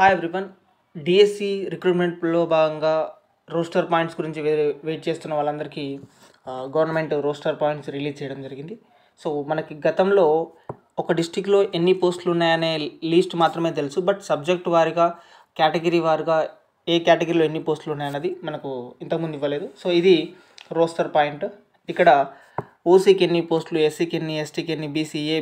hi everyone DSC రిక్రూట్మెంట్లో భాగంగా roster points గురించి wait చేస్తున్న వాళ్ళందరికీ గవర్నమెంట్ రోస్టర్ పాయింట్స్ రిలీజ్ చేయడం జరిగింది సో మనకి గతంలో ఒక డిస్టిక్లో ఎన్ని పోస్టులు ఉన్నాయనే లిస్ట్ మాత్రమే తెలుసు బట్ సబ్జెక్ట్ వారిగా కేటగిరీ వారిగా ఏ కేటగిరీలో ఎన్ని పోస్టులు ఉన్నాయన్నది మనకు ఇంతకుముందు ఇవ్వలేదు సో ఇది రోస్టర్ పాయింట్ ఇక్కడ ఓసీకి ఎన్ని పోస్టులు ఎస్సీకి ఎన్ని ఎస్టీకి ఎన్ని BC A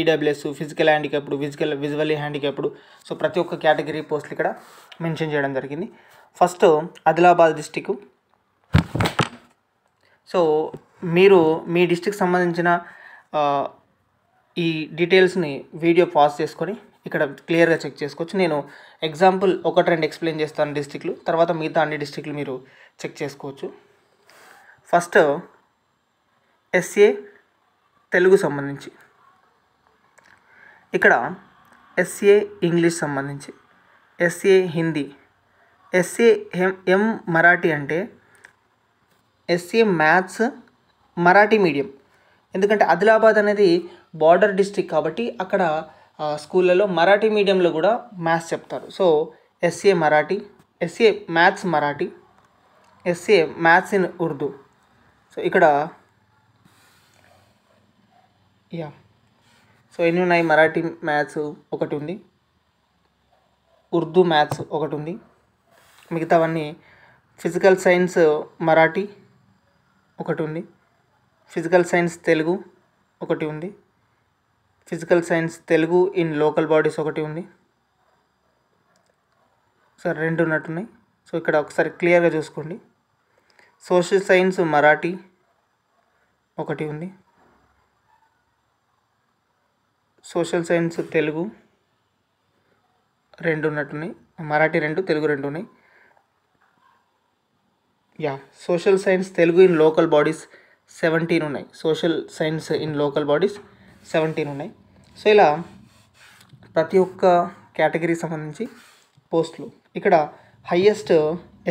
EWS physical handicapped physical visually handicapped so ప్రతి ఒక్క కేటగిరీ పోస్టులు ఇక్కడ మెన్షన్ చేయడం జరిగింది ఫస్ట్ ఆదిలాబాద్ డిస్టిక్ సో మీరు మీ డిస్టిక్ సంబంధించిన ఈ డీటెయిల్స్ని వీడియో పాజ్ చేసుకొని ఇక్కడ క్లియర్గా చెక్ చేసుకోవచ్చు నేను ఎగ్జాంపుల్ ఒక ట్రెండ్ ఎక్స్ప్లెయిన్ చేస్తాను డిస్టిక్లు తర్వాత మిగతా అన్ని డిస్టిక్లు మీరు చెక్ చేసుకోవచ్చు ఫస్ట్ ఎస్ఏ తెలుగు సంబంధించి ఇక్కడ ఎస్ఏ ఇంగ్లీష్ సంబంధించి SA Hindi SA M M Marathi అంటే ఎస్ఏ మ్యాథ్స్ మరాఠీ మీడియం ఎందుకంటే ఆదిలాబాద్ అనేది బార్డర్ డిస్టిక్ కాబట్టి అక్కడ స్కూళ్ళలో మరాఠీ మీడియంలో కూడా మ్యాథ్స్ చెప్తారు so SA Marathi SA maths Marathi SA maths in Urdu so ఇక్కడ యా సో ఎన్ని ఉన్నాయి మరాఠీ మ్యాథ్స్ ఒకటి ఉంది ఉర్దూ మ్యాథ్స్ ఒకటి ఉంది మిగతావన్నీ ఫిజికల్ సైన్స్ మరాఠీ ఒకటి ఉంది ఫిజికల్ సైన్స్ తెలుగు ఒకటి ఉంది physical science Telugu in local bodies ఒకటి ఉంది సార్ రెండు ఉన్నట్టున్నాయి సో ఇక్కడ ఒకసారి క్లియర్గా చూసుకోండి సోషల్ సైన్స్ మరాఠీ ఒకటి ఉంది సోషల్ సైన్స్ తెలుగు రెండు ఉన్నట్టున్నాయి మరాఠీ రెండు తెలుగు రెండు ఉన్నాయి yeah social science Telugu in local bodies seventeen ఉన్నాయి social science in local bodies seventeen ఉన్నాయి సో ఇలా ప్రతి ఒక్క కేటగిరీ సంబంధించి పోస్టులు ఇక్కడ highest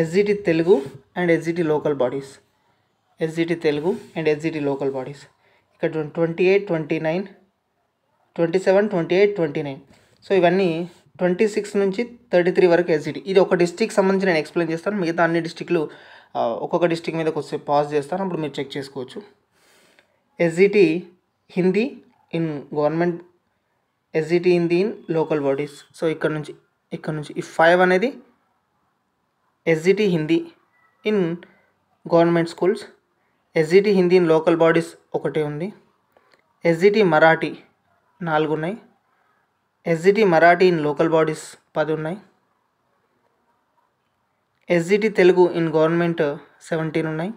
SGT Telugu and SGT local bodies SGT Telugu and SGT local bodies ఇక్కడ twenty eight twenty nine twenty seven twenty eight twenty nine so ఇవన్నీ ట్వంటీ సిక్స్ నుంచి థర్టీ త్రీ వరకు ఎస్జిటి ఇది ఒక డిస్టిక్ సంబంధించి నేను ఎక్స్ప్లెయిన్ చేస్తాను మిగతా అన్ని డిస్టిక్లు ఒక్కొక్క డిస్టిక్ మీద కొంచెం పాజ్ చేస్తాను అప్పుడు మీరు చెక్ చేసుకోవచ్చు SGT Hindi in government SGT Hindi in local bodies so ఇక్కడ నుంచి ఇక్కడ నుంచి ఈ ఫైవ్ అనేది SGT Hindi in government schools SGT Hindi in local bodies ఒకటే ఉంది ఎస్జిటి మరాఠీ నాలుగు ఉన్నాయి SGT Marathi in local bodies పది ఉన్నాయి SGT Telugu in government seventeen ఉన్నాయి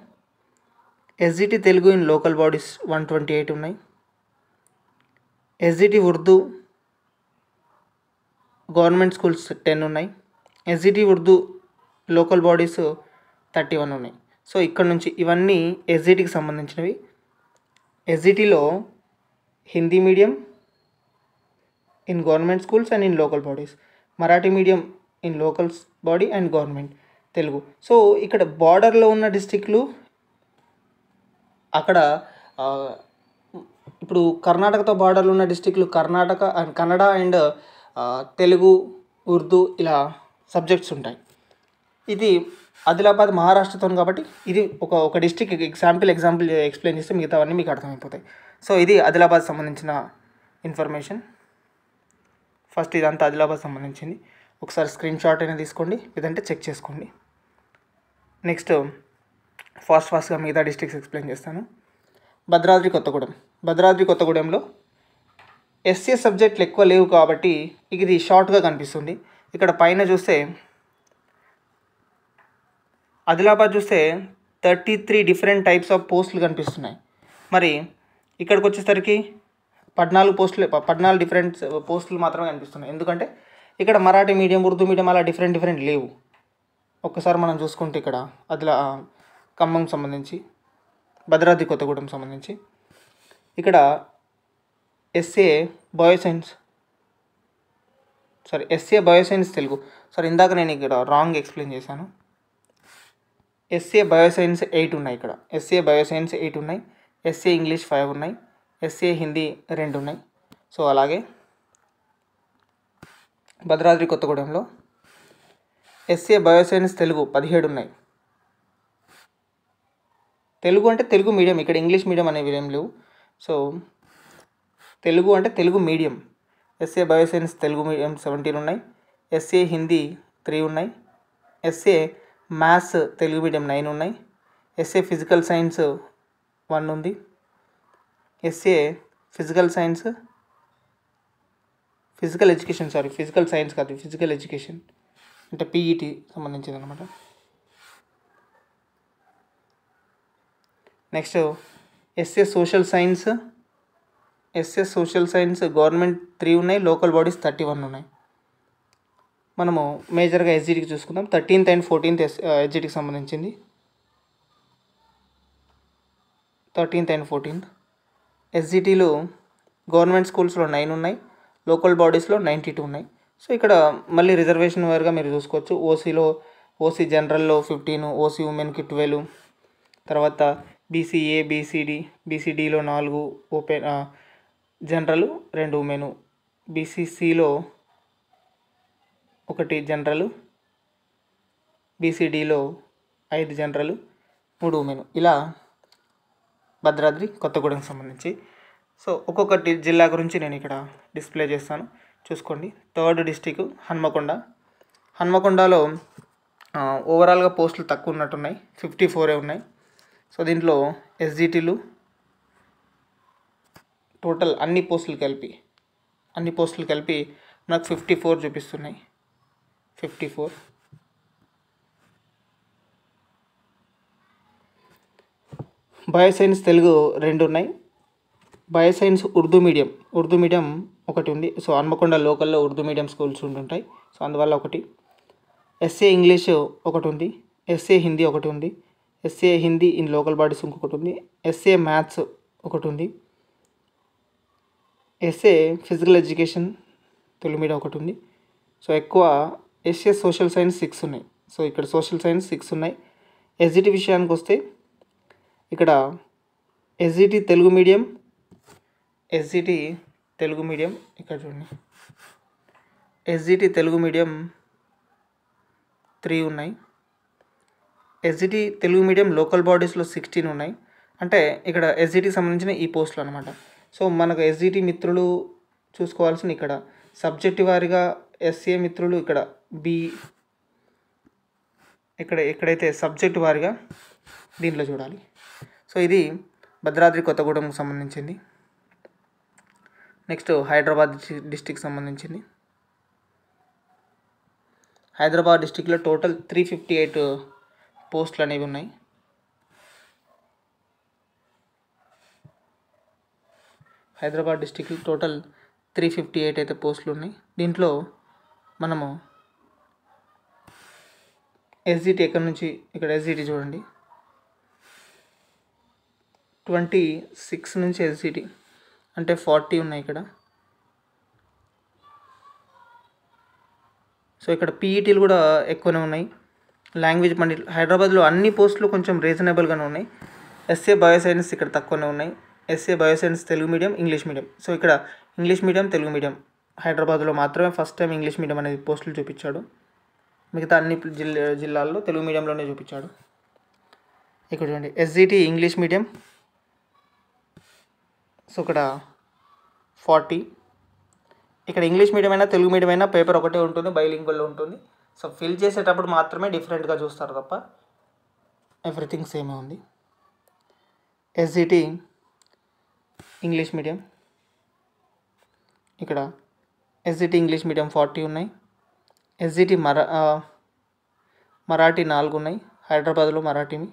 SGT Telugu in local bodies one twenty eight ఉన్నాయి SGT Urdu government schools ten ఉన్నాయి SGT Urdu local bodies thirty one ఉన్నాయి సో ఇక్కడ నుంచి ఇవన్నీ ఎస్జిటికి సంబంధించినవి ఎస్జిటిలో Hindi medium in government schools and in local bodies Marathi medium in locals body and government Telugu so ఇక్కడ బార్డర్లో ఉన్న డిస్టిక్లు అక్కడ ఇప్పుడు కర్ణాటకతో బార్డర్లో ఉన్న డిస్టిక్లు కర్ణాటక అండ్ కన్నడ అండ్ తెలుగు ఉర్దూ ఇలా సబ్జెక్ట్స్ ఉంటాయి ఇది ఆదిలాబాద్ మహారాష్ట్రతో కాబట్టి ఇది ఒక ఒక డిస్టిక్ ఎగ్జాంపుల్ ఎగ్జాంపుల్ ఎక్స్ప్లెయిన్ చేస్తే మిగతావన్నీ మీకు అర్థమైపోతాయి సో ఇది ఆదిలాబాద్ సంబంధించిన ఇన్ఫర్మేషన్ ఫస్ట్ ఇదంతా ఆదిలాబాద్ సంబంధించింది ఒకసారి స్క్రీన్ షాట్ అయినా తీసుకోండి లేదంటే చెక్ చేసుకోండి నెక్స్ట్ ఫాస్ట్ ఫాస్ట్గా మిగతా డిస్ట్రిక్ట్స్ ఎక్స్ప్లెయిన్ చేస్తాను భద్రాద్రి కొత్తగూడెం భద్రాద్రి కొత్తగూడెంలో ఎస్సీ సబ్జెక్టులు ఎక్కువ లేవు కాబట్టి ఇది షార్ట్గా కనిపిస్తుంది ఇక్కడ పైన చూస్తే ఆదిలాబాద్ చూస్తే thirty three different types of పోస్టులు కనిపిస్తున్నాయి మరి ఇక్కడికి వచ్చేసరికి పద్నాలుగు పోస్టులు పద్నాలుగు డిఫరెంట్ పోస్టులు మాత్రమే కనిపిస్తున్నాయి ఎందుకంటే ఇక్కడ మరాఠీ మీడియం ఉర్దూ మీడియం అలా డిఫరెంట్ డిఫరెంట్ లేవు ఒక్కసారి మనం చూసుకుంటే ఇక్కడ అదిలా ఖమ్మం సంబంధించి భద్రాద్రి కొత్తగూడెం సంబంధించి ఇక్కడ SA bioscience sorry SA bioscience Telugu sorry ఇందాక నేను ఇక్కడ రాంగ్ ఎక్స్ప్లెయిన్ చేశాను ఎస్ఏ బయోసైన్స్ ఎయిట్ ఉన్నాయి ఇక్కడ ఎస్ఏ బయోసైన్స్ ఎయిట్ ఉన్నాయి ఎస్ఏ ఇంగ్లీష్ ఫైవ్ ఉన్నాయి ఎస్ఏ హిందీ రెండు ఉన్నాయి సో అలాగే భద్రాద్రి కొత్తగూడెంలో ఎస్ఏ బయోసైన్స్ తెలుగు పదిహేడు ఉన్నాయి తెలుగు అంటే తెలుగు మీడియం ఇక్కడ ఇంగ్లీష్ మీడియం అనేవి ఏం లేవు సో తెలుగు అంటే Telugu medium SA bioscience Telugu medium seventeen ఉన్నాయి ఎస్ఏ హిందీ త్రీ ఉన్నాయి SA maths Telugu medium nine ఉన్నాయి ఎస్ఏ ఫిజికల్ సైన్స్ వన్ ఉంది SA physical science physical education sorry physical science కాదు ఫిజికల్ ఎడ్యుకేషన్ అంటే పీఈటీ సంబంధించింది అనమాట next SA social science SA social science government three ఉన్నాయి local bodies thirty one ఉన్నాయి మనము మేజర్గా ఎస్జిటికి చూసుకుందాం థర్టీన్త్ అండ్ ఫోర్టీన్త్ ఎస్ ఎస్జిటికి సంబంధించింది థర్టీన్త్ అండ్ ఫోర్టీన్త్ ఎస్జిటీలు గవర్నమెంట్ స్కూల్స్లో నైన్ ఉన్నాయి లోకల్ బాడీస్లో నైంటీ టూ ఉన్నాయి సో ఇక్కడ మళ్ళీ రిజర్వేషన్ వేరుగా మీరు చూసుకోవచ్చు ఓసీలో ఓసీ జనరల్లో ఫిఫ్టీన్ ఓసీ ఉమెన్కి ట్వెల్వ్ తర్వాత బీసీఏ బీసీడీ బీసీడీలో నాలుగు ఓపెన్ జనరల్ రెండు ఉమెన్ బీసీసీలో ఒకటి జనరల్ బీసీడీలో ఐదు జనరల్ మూడు ఉమెన్ ఇలా భద్రాద్రి కొత్తగూడెంకి సంబంధించి సో ఒక్కొక్కటి జిల్లా గురించి నేను ఇక్కడ డిస్ప్లే చేస్తాను చూసుకోండి థర్డ్ డిస్టిక్ హన్మకొండ హన్మకొండలో ఓవరాల్గా పోస్టులు తక్కువ ఉన్నట్టున్నాయి ఫిఫ్టీ ఫోరే ఉన్నాయి సో దీంట్లో ఎస్జిటీలు టోటల్ అన్ని పోస్టులు కలిపి అన్ని పోస్టులు కలిపి నాకు ఫిఫ్టీ ఫోర్ చూపిస్తున్నాయి ఫిఫ్టీ ఫోర్ బయోసైన్స్ తెలుగు రెండు ఉన్నాయి bioscience Urdu medium Urdu medium ఒకటి ఉంది సో హన్మకొండ లోకల్లో ఉర్దూ మీడియం స్కూల్స్ ఉంటుంటాయి సో అందువల్ల ఒకటి ఎస్ఏ ఇంగ్లీష్ ఒకటి ఉంది ఎస్ఏ హిందీ ఒకటి ఉంది SA Hindi in local bodies ఇంకొకటి ఉంది ఎస్ఏ మ్యాథ్స్ ఒకటి ఉంది ఎస్ఏ ఫిజికల్ ఎడ్యుకేషన్ తొలి మీడియం ఒకటి ఉంది సో ఎక్కువ ఎస్ఏ సోషల్ సైన్స్ సిక్స్ ఉన్నాయి సో ఇక్కడ సోషల్ సైన్స్ సిక్స్ ఉన్నాయి ఎస్జిటి విషయానికి వస్తే ఇక్కడ SGT e Telugu medium SGT e Telugu medium ఇక్కడ చూడండి SGT e Telugu medium three ఉన్నాయి ఎస్జిటి తెలుగు మీడియం లోకల్ బాడీస్లో సిక్స్టీన్ ఉన్నాయి అంటే ఇక్కడ ఎస్జిటికి సంబంధించిన ఈ పోస్టులు అనమాట సో మనకు ఎస్జిటి మిత్రులు చూసుకోవాల్సిన ఇక్కడ సబ్జెక్ట్ వారిగా ఎస్ఏ మిత్రులు ఇక్కడ బి ఇక్కడ ఎక్కడైతే సబ్జెక్ట్ వారిగా దీంట్లో చూడాలి సో ఇది భద్రాద్రి కొత్తగూడెంకు సంబంధించింది నెక్స్ట్ హైదరాబాద్ డిస్టిక్ సంబంధించింది హైదరాబాద్ డిస్టిక్లో టోటల్ త్రీ ఫిఫ్టీ ఎయిట్ పోస్టులు అనేవి ఉన్నాయి హైదరాబాద్ డిస్టిక్లో టోటల్ త్రీ ఫిఫ్టీ ఎయిట్ అయితే పోస్టులు ఉన్నాయి దీంట్లో మనము ఎస్జిటి ఎక్కడి నుంచి ఇక్కడ ఎస్జిటి చూడండి ట్వంటీ సిక్స్ నుంచి ఎస్జిటి అంటే ఫార్టీ ఉన్నాయి ఇక్కడ సో ఇక్కడ పీఈటీలు కూడా ఎక్కువనే ఉన్నాయి లాంగ్వేజ్ పండిట్ హైదరాబాద్లో అన్ని పోస్టులు కొంచెం రీజనబుల్గానే ఉన్నాయి ఎస్ఏ బయోసైన్స్ ఇక్కడ తక్కువనే ఉన్నాయి SA bioscience Telugu medium English medium so ఇక్కడ ఇంగ్లీష్ మీడియం తెలుగు మీడియం హైదరాబాద్లో మాత్రమే ఫస్ట్ టైం ఇంగ్లీష్ మీడియం అనేది పోస్టులు చూపించాడు మిగతా అన్ని జిల్లా జిల్లాల్లో తెలుగు మీడియంలోనే చూపించాడు ఇక్కడ చూడండి ఎస్జిటి ఇంగ్లీష్ మీడియం సో ఇక్కడ ఫార్టీ ఇక్కడ ఇంగ్లీష్ మీడియం అయినా తెలుగు మీడియం అయినా పేపర్ ఒకటే ఉంటుంది బైలింగ్వల్ ఉంటుంది సో ఫిల్ చేసేటప్పుడు మాత్రమే డిఫరెంట్గా చూస్తారు తప్ప ఎవ్రీథింగ్ సేమే ఉంది ఎస్జిటి ఇంగ్లీష్ మీడియం ఇక్కడ ఎస్జిటి ఇంగ్లీష్ మీడియం ఫార్టీ ఉన్నాయి ఎస్జిటి మరా మరాఠీ నాలుగు ఉన్నాయి హైదరాబాద్లో మరాఠీని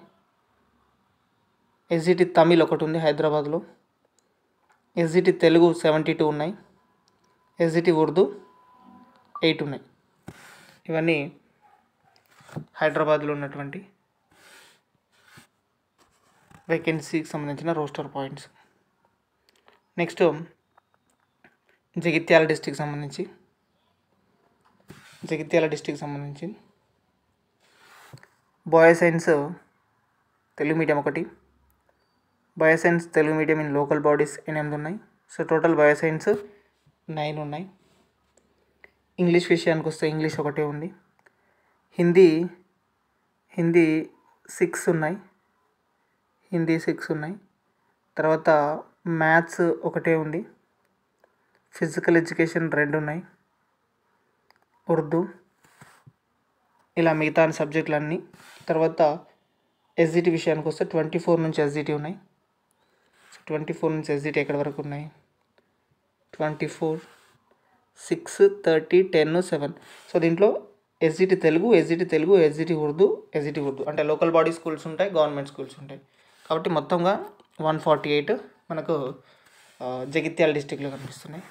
ఎస్జిటి తమిళ్ e ఒకటి ఉంది హైదరాబాద్లో ఎస్జిటి తెలుగు సెవెంటీ టూ ఉన్నాయి ఎస్జిటి ఉర్దూ ఎయిట్ ఉన్నాయి ఇవన్నీ హైదరాబాద్లో ఉన్నటువంటి వేకెన్సీకి సంబంధించిన roster points next Jagtial district సంబంధించి జగిత్యాల డిస్టిక్ సంబంధించి బాయ్స్ సైన్స్ తెలుగు మీడియం ఒకటి bioscience Telugu medium in local bodies ఎనిమిది ఉన్నాయి సో టోటల్ బయోసైన్స్ నైన్ ఉన్నాయి ఇంగ్లీష్ విషయానికి వస్తే ఇంగ్లీష్ ఒకటే ఉంది హిందీ హిందీ సిక్స్ ఉన్నాయి హిందీ సిక్స్ ఉన్నాయి తర్వాత మ్యాథ్స్ ఒకటే ఉంది ఫిజికల్ ఎడ్యుకేషన్ రెండు ఉన్నాయి ఉర్దూ ఇలా మిగతా సబ్జెక్టులన్నీ తర్వాత ఎస్జిటి విషయానికి వస్తే ట్వంటీ ఫోర్ నుంచి ఎస్జిటి ఉన్నాయి ట్వంటీ ఫోర్ నుంచి ఎస్జిటి ఎక్కడ వరకు ఉన్నాయి twenty four six thirty ten seven so దీంట్లో SGT Telugu SGT Telugu SGT Urdu SGT Urdu అంటే లోకల్ బాడీ స్కూల్స్ ఉంటాయి గవర్నమెంట్ స్కూల్స్ ఉంటాయి కాబట్టి మొత్తంగా వన్ ఫార్టీ ఎయిట్ మనకు జగిత్యాల డిస్టిక్లో కనిపిస్తున్నాయి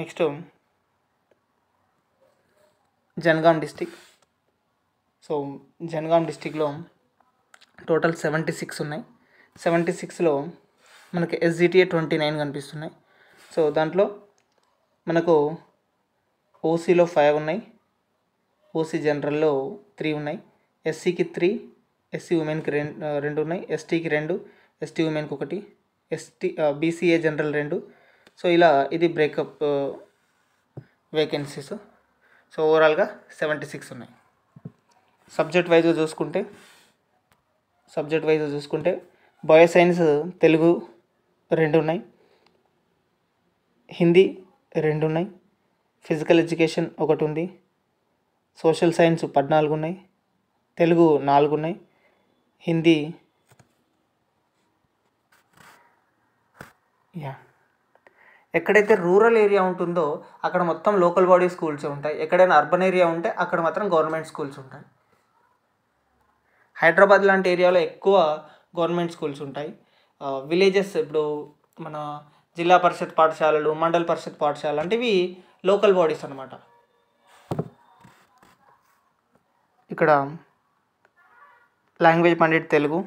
next Jangaon district so Jangaon డిస్టిక్లో టోటల్ సెవెంటీ సిక్స్ ఉన్నాయి సెవెంటీ సిక్స్లో మనకి ఎస్జిటిఏ ట్వంటీ నైన్ కనిపిస్తున్నాయి సో దాంట్లో మనకు ఓసీలో ఫైవ్ ఉన్నాయి ఓసీ జనరల్లో త్రీ ఉన్నాయి ఎస్సీకి త్రీ ఎస్సీ ఉమెన్కి రెండు రెండు ఉన్నాయి ఎస్టీకి రెండు ఎస్టీ ఉమెన్కి ఒకటి ఎస్టీ బీసీఏ జనరల్ రెండు సో ఇలా ఇది బ్రేకప్ వేకెన్సీస్ సో ఓవరాల్గా సెవెంటీ సిక్స్ ఉన్నాయి సబ్జెక్ట్ వైజ్గా చూసుకుంటే సబ్జెక్ట్ వైజ్గా చూసుకుంటే బయో సైన్స్ తెలుగు రెండు ఉన్నాయి హిందీ రెండు ఉన్నాయి ఫిజికల్ ఎడ్యుకేషన్ ఒకటి ఉంది సోషల్ సైన్స్ పద్నాలుగు ఉన్నాయి తెలుగు నాలుగు ఉన్నాయి హిందీ యా ఎక్కడైతే రూరల్ ఏరియా ఉంటుందో అక్కడ మొత్తం లోకల్ బాడీ స్కూల్స్ ఉంటాయి ఎక్కడైనా అర్బన్ ఏరియా ఉంటే అక్కడ మాత్రం గవర్నమెంట్ స్కూల్స్ ఉంటాయి హైదరాబాద్ లాంటి ఏరియాలో ఎక్కువ గవర్నమెంట్ స్కూల్స్ ఉంటాయి విలేజెస్ ఇప్పుడు మన జిల్లా పరిషత్ పాఠశాలలు మండల పరిషత్ పాఠశాల అంటే లోకల్ బాడీస్ అనమాట ఇక్కడ లాంగ్వేజ్ పండిట్ తెలుగు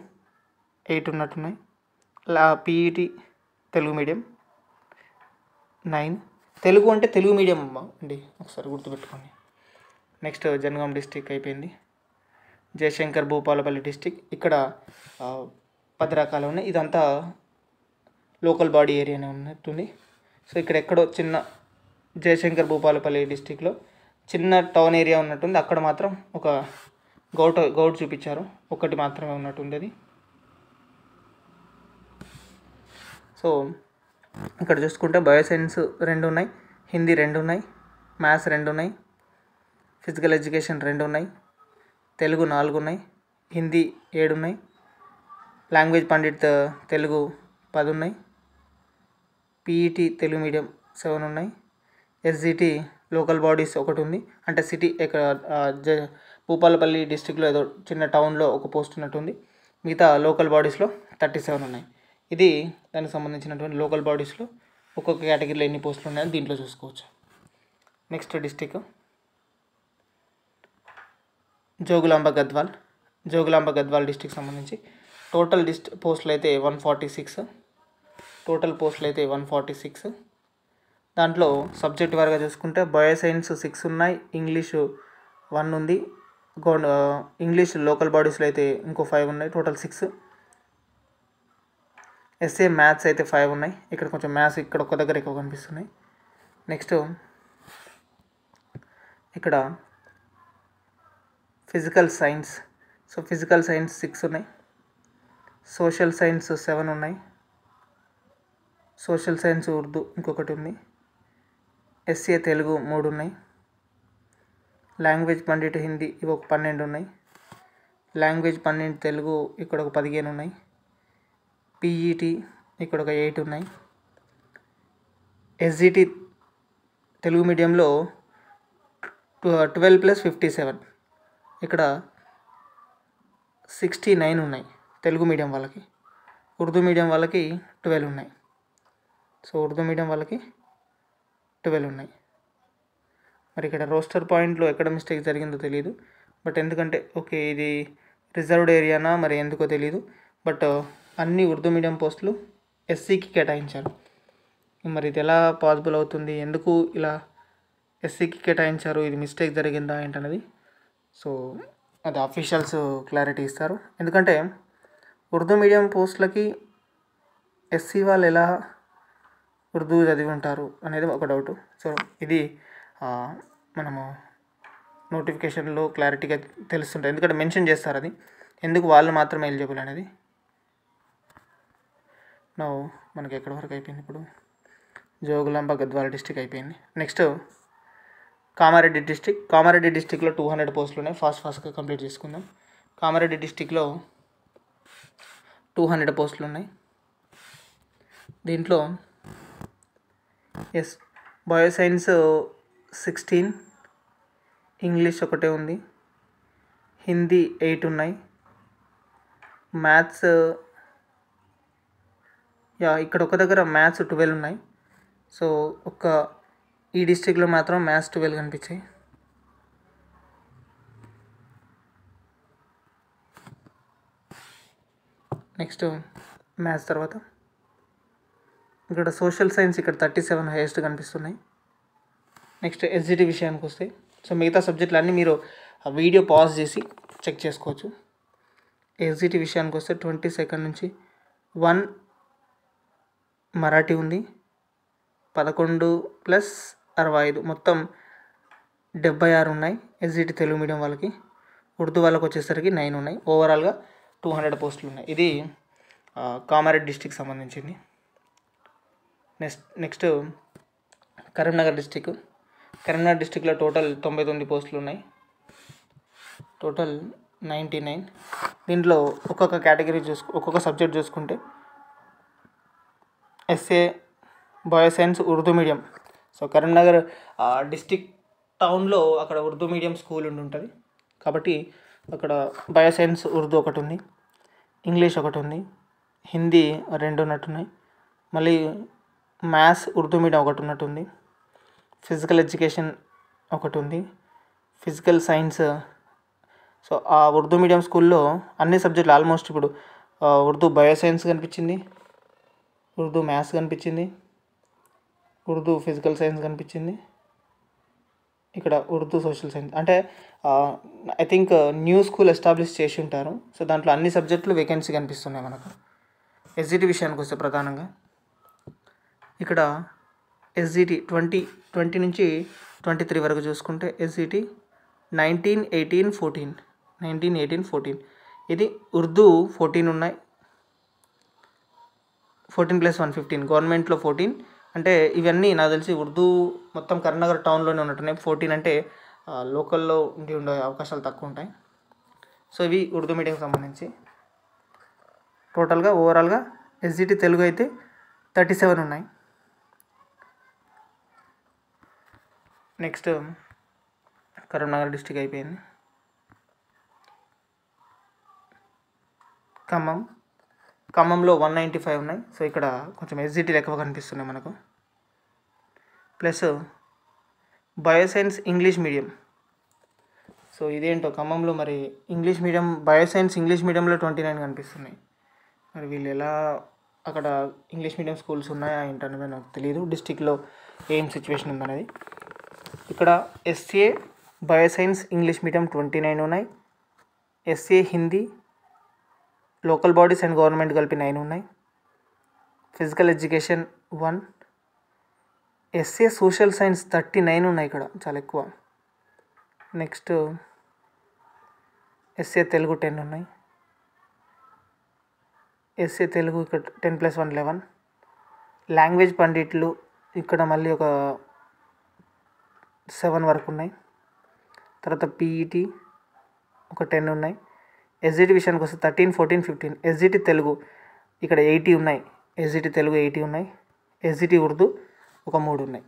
ఎయిట్ ఉన్నట్టున్నాయి లా PET Telugu medium nine Telugu అంటే తెలుగు మీడియం అమ్మ అండి ఒకసారి గుర్తుపెట్టుకోండి నెక్స్ట్ జనగాం డిస్టిక్ అయిపోయింది జయశంకర్ భూపాలపల్లి డిస్టిక్ ఇక్కడ పది రకాలు ఉన్నాయి ఇదంతా లోకల్ బాడీ ఏరియానే ఉన్నట్టుంది సో ఇక్కడ ఎక్కడో చిన్న జయశంకర్ భూపాలపల్లి డిస్టిక్లో చిన్న టౌన్ ఏరియా ఉన్నట్టుంది అక్కడ మాత్రం ఒక గౌట్ గౌట్ చూపించారు ఒకటి మాత్రమే ఉన్నట్టుండేది సో ఇక్కడ చూసుకుంటే బయోసైన్స్ రెండు ఉన్నాయి హిందీ రెండు ఉన్నాయి మ్యాథ్స్ రెండు ఉన్నాయి ఫిజికల్ ఎడ్యుకేషన్ రెండు ఉన్నాయి తెలుగు నాలుగు ఉన్నాయి హిందీ ఏడు ఉన్నాయి లాంగ్వేజ్ పండిట్ తెలుగు పది ఉన్నాయి పీఈటీ తెలుగు మీడియం సెవెన్ ఉన్నాయి ఎస్జిటి లోకల్ బాడీస్ ఒకటి ఉంది అంటే సిటీ ఎక్కడ జ భూపాలపల్లి డిస్టిక్లో ఏదో చిన్న టౌన్లో ఒక పోస్ట్ ఉన్నట్టుంది మిగతా లోకల్ బాడీస్లో థర్టీ సెవెన్ ఉన్నాయి ఇది దానికి సంబంధించినటువంటి లోకల్ బాడీస్లో ఒక్కొక్క కేటగిరీలో ఎన్ని పోస్టులు ఉన్నాయని దీంట్లో చూసుకోవచ్చు next district Jogulamba Gadwal Jogulamba Gadwal district సంబంధించి టోటల్ డిస్ట్ పోస్టులు అయితే వన్ ఫార్టీ సిక్స్ టోటల్ పోస్టులు అయితే వన్ ఫార్టీ సిక్స్ దాంట్లో సబ్జెక్ట్ వారిగా చూసుకుంటే బయో సైన్స్ సిక్స్ ఉన్నాయి ఇంగ్లీషు వన్ ఉంది గో ఇంగ్లీష్ లోకల్ బాడీస్లో అయితే ఇంకో ఫైవ్ ఉన్నాయి టోటల్ సిక్స్ ఎస్ఏ మ్యాథ్స్ అయితే ఫైవ్ ఉన్నాయి ఇక్కడ కొంచెం మ్యాథ్స్ ఇక్కడ ఒక దగ్గర ఎక్కువ కనిపిస్తున్నాయి నెక్స్ట్ ఇక్కడ physical science so physical science six ఉన్నాయి సోషల్ సైన్స్ సెవెన్ ఉన్నాయి సోషల్ సైన్స్ ఉర్దూ ఇంకొకటి ఉంది ఎస్ఏ తెలుగు మూడు ఉన్నాయి లాంగ్వేజ్ పండిట్ హిందీ ఇవి ఒక పన్నెండు ఉన్నాయి లాంగ్వేజ్ పన్నెండు తెలుగు ఇక్కడ ఒక పదిహేను ఉన్నాయి పీఈటీ ఇక్కడ ఒక ఎయిట్ ఉన్నాయి ఎస్జిటి తెలుగు మీడియంలో ట్వెల్వ్ ప్లస్ ఫిఫ్టీ సెవెన్ ఇక్కడ సిక్స్టీ నైన్ ఉన్నాయి తెలుగు మీడియం వాళ్ళకి ఉర్దూ మీడియం వాళ్ళకి ట్వెల్వ్ ఉన్నాయి సో ఉర్దూ మీడియం వాళ్ళకి ట్వెల్వ్ ఉన్నాయి మరి ఇక్కడ రోస్టర్ పాయింట్లో ఎక్కడ మిస్టేక్ జరిగిందో తెలియదు బట్ ఎందుకంటే ఓకే ఇది రిజర్వ్డ్ ఏరియానా మరి ఎందుకో తెలియదు బట్ అన్ని ఉర్దూ మీడియం పోస్టులు ఎస్సీకి కేటాయించారు మరి ఇది ఎలా పాసిబుల్ అవుతుంది ఎందుకు ఇలా ఎస్సీకి కేటాయించారు ఇది మిస్టేక్ జరిగిందా ఏంటన్నది సో అది అఫీషియల్స్ క్లారిటీ ఇస్తారు ఎందుకంటే ఉర్దూ మీడియం పోస్టులకి ఎస్సీ వాళ్ళు ఎలా ఉర్దూ చదివి ఉంటారు అనేది ఒక డౌట్ సో ఇది మనము నోటిఫికేషన్లో క్లారిటీగా తెలుస్తుంటాయి ఎందుకంటే మెన్షన్ చేస్తారు అది ఎందుకు వాళ్ళు మాత్రమే ఎలిజిబుల్ అనేది నో మనకి ఎక్కడి వరకు అయిపోయింది ఇప్పుడు జోగులాంబ గద్వాల డిస్టిక్ అయిపోయింది నెక్స్ట్ కామారెడ్డి డిస్టిక్ కామారెడ్డి డిస్టిక్లో టూ హండ్రెడ్ పోస్టులు ఉన్నాయి ఫాస్ట్ ఫాస్ట్గా కంప్లీట్ చేసుకుందాం కామారెడ్డి డిస్టిక్లో టూ హండ్రెడ్ పోస్టులు ఉన్నాయి దీంట్లో ఎస్ బయోసైన్స్ సిక్స్టీన్ ఇంగ్లీష్ ఒకటే ఉంది హిందీ ఎయిట్ ఉన్నాయి మ్యాథ్స్ యా ఇక్కడ ఒక దగ్గర మ్యాథ్స్ ట్వెల్వ్ ఉన్నాయి సో ఒక ఈ డిస్టిక్లో మాత్రం మ్యాథ్స్ ట్వెల్వ్ కనిపించాయి నెక్స్ట్ మ్యాథ్స్ తర్వాత ఇక్కడ సోషల్ సైన్స్ ఇక్కడ థర్టీ సెవెన్ హైయెస్ట్ కనిపిస్తున్నాయి నెక్స్ట్ ఎస్జిటి విషయానికి వస్తే సో మిగతా సబ్జెక్టులు అన్నీ మీరు వీడియో పాజ్ చేసి చెక్ చేసుకోవచ్చు ఎస్జిటి విషయానికి వస్తే ట్వంటీ సెకండ్ నుంచి వన్ మరాఠీ ఉంది పదకొండు ప్లస్ అరవై ఐదు మొత్తం డెబ్బై ఆరు ఉన్నాయి ఎస్జిటి తెలుగు మీడియం వాళ్ళకి ఉర్దూ వాళ్ళకి వచ్చేసరికి నైన్ ఉన్నాయి ఓవరాల్గా టూ హండ్రెడ్ పోస్టులు ఉన్నాయి ఇది కామారెడ్డి డిస్టిక్ సంబంధించింది next next Karimnagar district Karimnagar డిస్టిక్లో టోటల్ తొంభై తొమ్మిది పోస్టులు ఉన్నాయి టోటల్ నైంటీ నైన్ దీంట్లో ఒక్కొక్క కేటగిరీ చూసు ఒక్కొక్క సబ్జెక్ట్ చూసుకుంటే SA science Urdu medium so Karimnagar district టౌన్లో అక్కడ ఉర్దూ మీడియం స్కూల్ ఉండి ఉంటుంది కాబట్టి అక్కడ బయోసైన్స్ ఉర్దూ ఒకటి ఉంది ఇంగ్లీష్ ఒకటి ఉంది హిందీ రెండు ఉన్నట్టున్నాయి మళ్ళీ మ్యాథ్స్ ఉర్దూ మీడియం ఒకటి ఉన్నట్టుంది ఫిజికల్ ఎడ్యుకేషన్ ఒకటి ఉంది ఫిజికల్ సైన్స్ సో ఆ ఉర్దూ మీడియం స్కూల్లో అన్ని సబ్జెక్టులు ఆల్మోస్ట్ ఇప్పుడు ఉర్దూ బయోసైన్స్ కనిపించింది ఉర్దూ మ్యాథ్స్ కనిపించింది ఉర్దూ ఫిజికల్ సైన్స్ కనిపించింది ఇక్కడ ఉర్దూ సోషల్ సైన్స్ అంటే I think new school establish చేసి ఉంటారు సో దాంట్లో అన్ని సబ్జెక్టులు వేకెన్సీ కనిపిస్తున్నాయి మనకు ఎస్జిటి విషయానికి వస్తే ప్రధానంగా ఇక్కడ ఎస్జిటి ట్వంటీ ట్వంటీ నుంచి ట్వంటీ త్రీ వరకు చూసుకుంటే SGT nineteen eighteen fourteen nineteen eighteen fourteen ఇది ఉర్దూ ఫోర్టీన్ ఉన్నాయి ఫోర్టీన్ ప్లస్ వన్ ఫిఫ్టీన్ గవర్నమెంట్లో ఫోర్టీన్ అంటే ఇవన్నీ నాకు తెలిసి ఉర్దూ మొత్తం కరీంనగర్ టౌన్లోనే ఉన్నట్టున్నాయి ఫోర్టీన్ అంటే లోకల్లో ఉండి ఉండే అవకాశాలు తక్కువ ఉంటాయి సో ఇవి ఉర్దూ మీడియంకి సంబంధించి టోటల్గా ఓవరాల్గా ఎస్జిటి తెలుగు అయితే థర్టీ సెవెన్ ఉన్నాయి నెక్స్ట్ కరీంనగర్ డిస్టిక్ అయిపోయింది ఖమ్మం ఖమ్మంలో వన్ నైంటీ ఫైవ్ ఉన్నాయి సో ఇక్కడ కొంచెం ఎస్జిటీలు ఎక్కువ కనిపిస్తున్నాయి మనకు plus bioscience English medium so ఇదేంటో ఖమ్మంలో మరి ఇంగ్లీష్ మీడియం బయోసైన్స్ ఇంగ్లీష్ మీడియంలో ట్వంటీ నైన్ కనిపిస్తున్నాయి మరి వీళ్ళు ఎలా అక్కడ ఇంగ్లీష్ మీడియం స్కూల్స్ ఉన్నాయా ఏంటనేది నాకు తెలియదు డిస్టిక్లో ఏం సిచ్యువేషన్ ఉందనేది ఇక్కడ SCA bioscience English medium twenty nine ఉన్నాయి SCA Hindi local bodies and government కలిపి నైన్ ఉన్నాయి physical education one SA social science thirty nine ఉన్నాయి ఇక్కడ చాలా ఎక్కువ నెక్స్ట్ ఎస్ఏ తెలుగు టెన్ ఉన్నాయి ఎస్ఏ తెలుగు ఇక్కడ ten plus one eleven language పండిట్లు ఇక్కడ మళ్ళీ ఒక సెవెన్ వరకు ఉన్నాయి తర్వాత పీఈటీ ఒక టెన్ ఉన్నాయి ఎస్జిటి విషయానికి వస్తే thirteen fourteen fifteen SGT Telugu ఇక్కడ ఎయిటీ ఉన్నాయి ఎస్జిటి తెలుగు ఎయిటీ ఉన్నాయి ఎస్జిటి ఉర్దూ ఒక మూడు ఉన్నాయి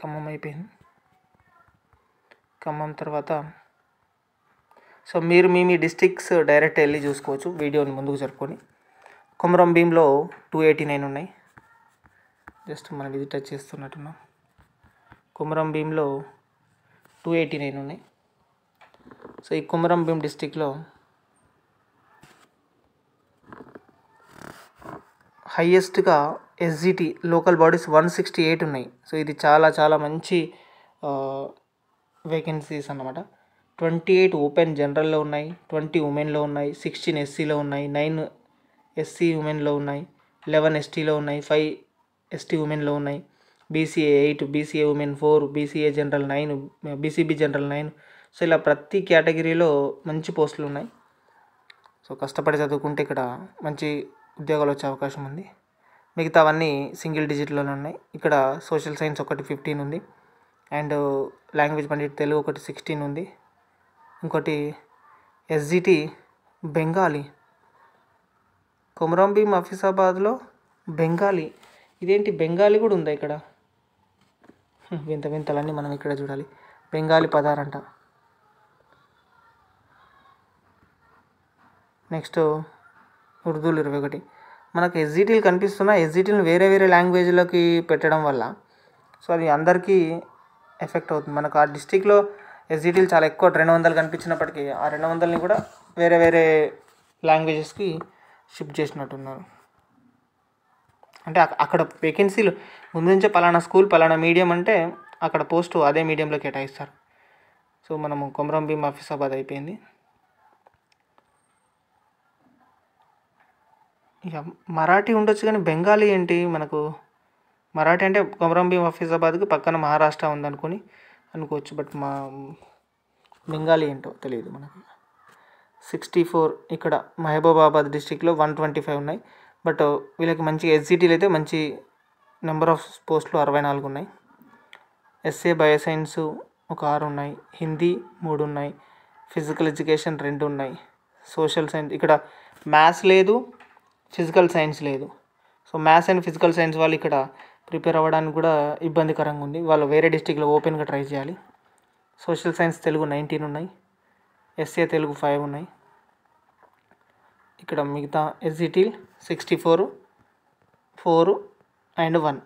ఖమ్మం అయిపోయింది ఖమ్మం తర్వాత సో మీరు మీ మీ డిస్టిక్స్ డైరెక్ట్ వెళ్ళి చూసుకోవచ్చు వీడియోని ముందుకు జరుపుకొని కొమరం భీంలో టూ ఎయిటీ నైన్ ఉన్నాయి జస్ట్ మనం ఇది టచ్ చేస్తున్నట్టున్నాం కొమరం భీంలో టూ ఎయిటీ నైన్ ఉన్నాయి సో ఈ కుమరం భీం డిస్టిక్లో హయ్యెస్ట్గా SGT local bodies one sixty eight ఉన్నాయి సో ఇది చాలా చాలా మంచి వేకెన్సీస్ అన్నమాట ట్వంటీ ఎయిట్ ఓపెన్ జనరల్లో ఉన్నాయి ట్వంటీ ఉమెన్లో ఉన్నాయి సిక్స్టీన్ ఎస్సీలో ఉన్నాయి నైన్ ఎస్సీ ఉమెన్లో ఉన్నాయి లెవెన్ ఎస్టీలో ఉన్నాయి ఫైవ్ ఎస్టీ ఉమెన్లో ఉన్నాయి BCA eight BCA women four BCA general nine BCB general nine so ఇలా ప్రతి కేటగిరీలో మంచి పోస్టులు ఉన్నాయి సో కష్టపడి చదువుకుంటే ఇక్కడ మంచి ఉద్యోగాలు వచ్చే అవకాశం ఉంది మిగతా అవన్నీ సింగిల్ డిజిట్లోనే ఉన్నాయి ఇక్కడ సోషల్ సైన్స్ ఒకటి ఫిఫ్టీన్ ఉంది అండ్ లాంగ్వేజ్ పండిట్ తెలుగు ఒకటి సిక్స్టీన్ ఉంది ఇంకోటి ఎస్జిటి బెంగాలీ కొమరంభీం ఆఫీసాబాద్లో బెంగాలీ ఇదేంటి బెంగాలీ కూడా ఉందా ఇక్కడ వింత వింతలన్నీ మనం ఇక్కడ చూడాలి బెంగాలీ పదారంట నెక్స్ట్ ఉర్దూలు ఇరవై ఒకటి మనకు ఎస్జిటీలు కనిపిస్తున్న ఎస్జిటీలు వేరే వేరే లాంగ్వేజ్లోకి పెట్టడం వల్ల సో అది అందరికీ ఎఫెక్ట్ అవుతుంది మనకు ఆ డిస్టిక్లో ఎస్జిటీలు చాలా ఎక్కువ రెండు వందలు కనిపించినప్పటికీ ఆ రెండు వందలని కూడా వేరే వేరే లాంగ్వేజెస్కి షిఫ్ట్ చేసినట్టున్నారు అంటే అక్కడ వేకెన్సీలు ముందు నుంచే పలానా స్కూల్ పలానా మీడియం అంటే అక్కడ పోస్టు అదే మీడియంలో కేటాయిస్తారు సో మనము కొమరం భీమ్ ఆఫీసాబాద్ అయిపోయింది ఇక మరాఠీ ఉండొచ్చు కానీ బెంగాలీ ఏంటి మనకు మరాఠీ అంటే కొమరం భీం హఫీజాబాద్కి పక్కన మహారాష్ట్ర ఉందనుకొని అనుకోవచ్చు బట్ మా బెంగాలీ ఏంటో తెలియదు మనకు సిక్స్టీ ఫోర్ ఇక్కడ మహబూబాబాద్ డిస్టిక్లో వన్ ట్వంటీ ఫైవ్ ఉన్నాయి బట్ వీళ్ళకి మంచి ఎస్జిటీలు అయితే మంచి నెంబర్ ఆఫ్ పోస్టులు అరవై నాలుగు ఉన్నాయి ఎస్ఏ బయోసైన్స్ ఒక ఆరు ఉన్నాయి హిందీ మూడు ఉన్నాయి ఫిజికల్ ఎడ్యుకేషన్ రెండు ఉన్నాయి సోషల్ సైన్స్ ఇక్కడ మ్యాథ్స్ లేదు ఫిజికల్ సైన్స్ లేదు so maths and physical science వాళ్ళు ఇక్కడ ప్రిపేర్ అవ్వడానికి కూడా ఇబ్బందికరంగా ఉంది వాళ్ళు వేరే డిస్టిక్లో ఓపెన్గా ట్రై చేయాలి సోషల్ సైన్స్ తెలుగు నైన్టీన్ ఉన్నాయి ఎస్ఏ తెలుగు ఫైవ్ ఉన్నాయి ఇక్కడ మిగతా SGT sixty four four and one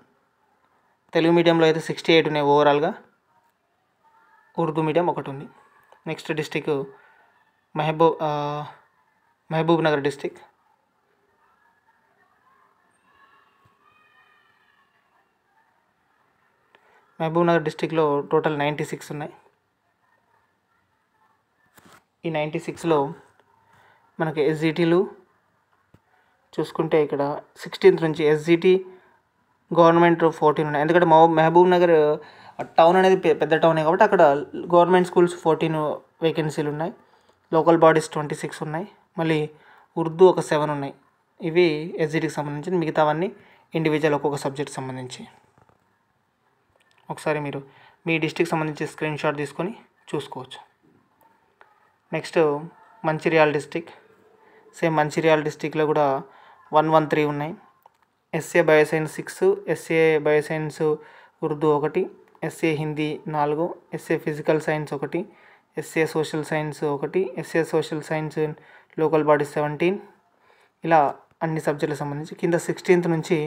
Telugu మీడియంలో అయితే సిక్స్టీ ఎయిట్ ఉన్నాయి ఓవరాల్గా ఉర్దూ మీడియం ఒకటి ఉంది next district Mahabub Mahabub Nagar district Mahabubnagar డిస్టిక్లో టోటల్ నైంటీ సిక్స్ ఉన్నాయి ఈ నైంటీ సిక్స్లో మనకి ఎస్జిటీలు చూసుకుంటే ఇక్కడ సిక్స్టీన్త్ నుంచి ఎస్జిటి గవర్నమెంట్ ఫోర్టీన్ ఉన్నాయి ఎందుకంటే మహబూబ్ నగర్ టౌన్ అనేది పెద్ద టౌనే కాబట్టి అక్కడ గవర్నమెంట్ స్కూల్స్ ఫోర్టీన్ వేకెన్సీలు ఉన్నాయి లోకల్ బాడీస్ ట్వంటీ సిక్స్ ఉన్నాయి మళ్ళీ ఉర్దూ ఒక సెవెన్ ఉన్నాయి ఇవి ఎస్జిటికి సంబంధించి మిగతావన్నీ ఇండివిజువల్ ఒక్కొక్క సబ్జెక్ట్ సంబంధించి ఒకసారి మీరు మీ డిస్టిక్ సంబంధించి స్క్రీన్ షాట్ తీసుకొని చూసుకోవచ్చు next Mancherial district same Mancherial డిస్టిక్లో కూడా వన్ వన్ త్రీ ఉన్నాయి SA bioscience six SA bioscience Urdu ఒకటి ఎస్ఏ హిందీ నాలుగు ఎస్ఏ ఫిజికల్ సైన్స్ ఒకటి ఎస్ఏ సోషల్ సైన్స్ ఒకటి SA social science local body seventeen ఇలా అన్ని సబ్జెక్టులకు సంబంధించి కింద సిక్స్టీన్త్ నుంచి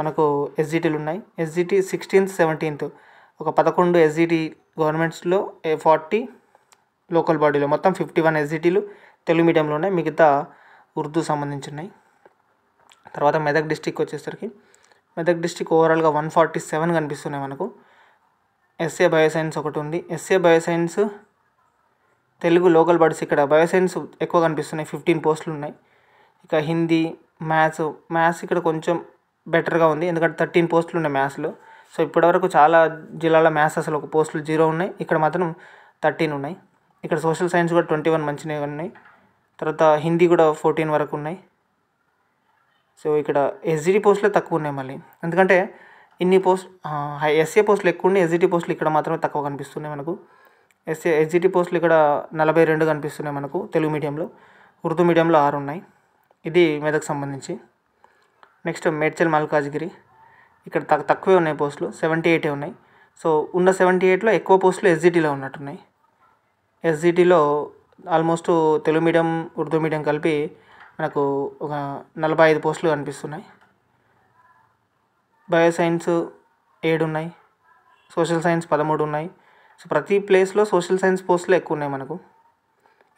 మనకు ఎస్జిటిలు ఉన్నాయి ఎస్జిటి సిక్స్టీన్త్ సెవెంటీన్త్ ఒక పదకొండు ఎస్జిటి గవర్నమెంట్స్లో ఏ ఫార్టీ లోకల్ బాడీలో మొత్తం ఫిఫ్టీ వన్ ఎస్జిటీలు తెలుగు మీడియంలో ఉన్నాయి మిగతా ఉర్దూ సంబంధించి ఉన్నాయి తర్వాత మెదక్ డిస్టిక్ వచ్చేసరికి మెదక్ డిస్టిక్ ఓవరాల్గా వన్ ఫార్టీ సెవెన్ కనిపిస్తున్నాయి మనకు ఎస్ఏ బయోసైన్స్ ఒకటి ఉంది SA bioscience Telugu local bodies ఇక్కడ బయోసైన్స్ ఎక్కువ కనిపిస్తున్నాయి ఫిఫ్టీన్ పోస్టులు ఉన్నాయి ఇక హిందీ మ్యాథ్స్ మ్యాథ్స్ ఇక్కడ కొంచెం బెటర్గా ఉంది ఎందుకంటే థర్టీన్ పోస్టులు ఉన్నాయి మ్యాథ్స్లో సో ఇప్పటివరకు చాలా జిల్లాల మ్యాథ్స్ అసలు ఒక పోస్టులు జీరో ఉన్నాయి ఇక్కడ మాత్రం థర్టీన్ ఉన్నాయి ఇక్కడ సోషల్ సైన్స్ కూడా ట్వంటీ వన్ మంచినే ఉన్నాయి తర్వాత హిందీ కూడా ఫోర్టీన్ వరకు ఉన్నాయి సో ఇక్కడ ఎస్జిటి పోస్టులే తక్కువ ఉన్నాయి మళ్ళీ ఎందుకంటే ఇన్ని పోస్ట్ ఎస్ఏ పోస్టులు ఎక్కువ ఉన్నాయి ఎస్జిటి పోస్టులు ఇక్కడ మాత్రమే తక్కువ కనిపిస్తున్నాయి మనకు ఎస్ఏ ఎస్జిటి పోస్టులు ఇక్కడ నలభై రెండు కనిపిస్తున్నాయి మనకు తెలుగు మీడియంలో ఉర్దూ మీడియంలో ఆరు ఉన్నాయి ఇది మెదక్ సంబంధించి నెక్స్ట్ మేడ్చల్ మల్కాజ్గిరి ఇక్కడ తక్ తక్కువే ఉన్నాయి పోస్టులు సెవెంటీ ఎయిటే ఉన్నాయి సో ఉన్న సెవెంటీ ఎయిట్లో ఎక్కువ పోస్టులు ఎస్జిటీలో ఉన్నట్టున్నాయి ఎస్జిటీలో almost Telugu medium Urdu medium కలిపి మనకు ఒక నలభై ఐదు పోస్టులు కనిపిస్తున్నాయి బయో సైన్స్ ఏడు ఉన్నాయి సోషల్ సైన్స్ పదమూడు ఉన్నాయి సో ప్రతి ప్లేస్లో సోషల్ సైన్స్ పోస్టులు ఎక్కువ ఉన్నాయి మనకు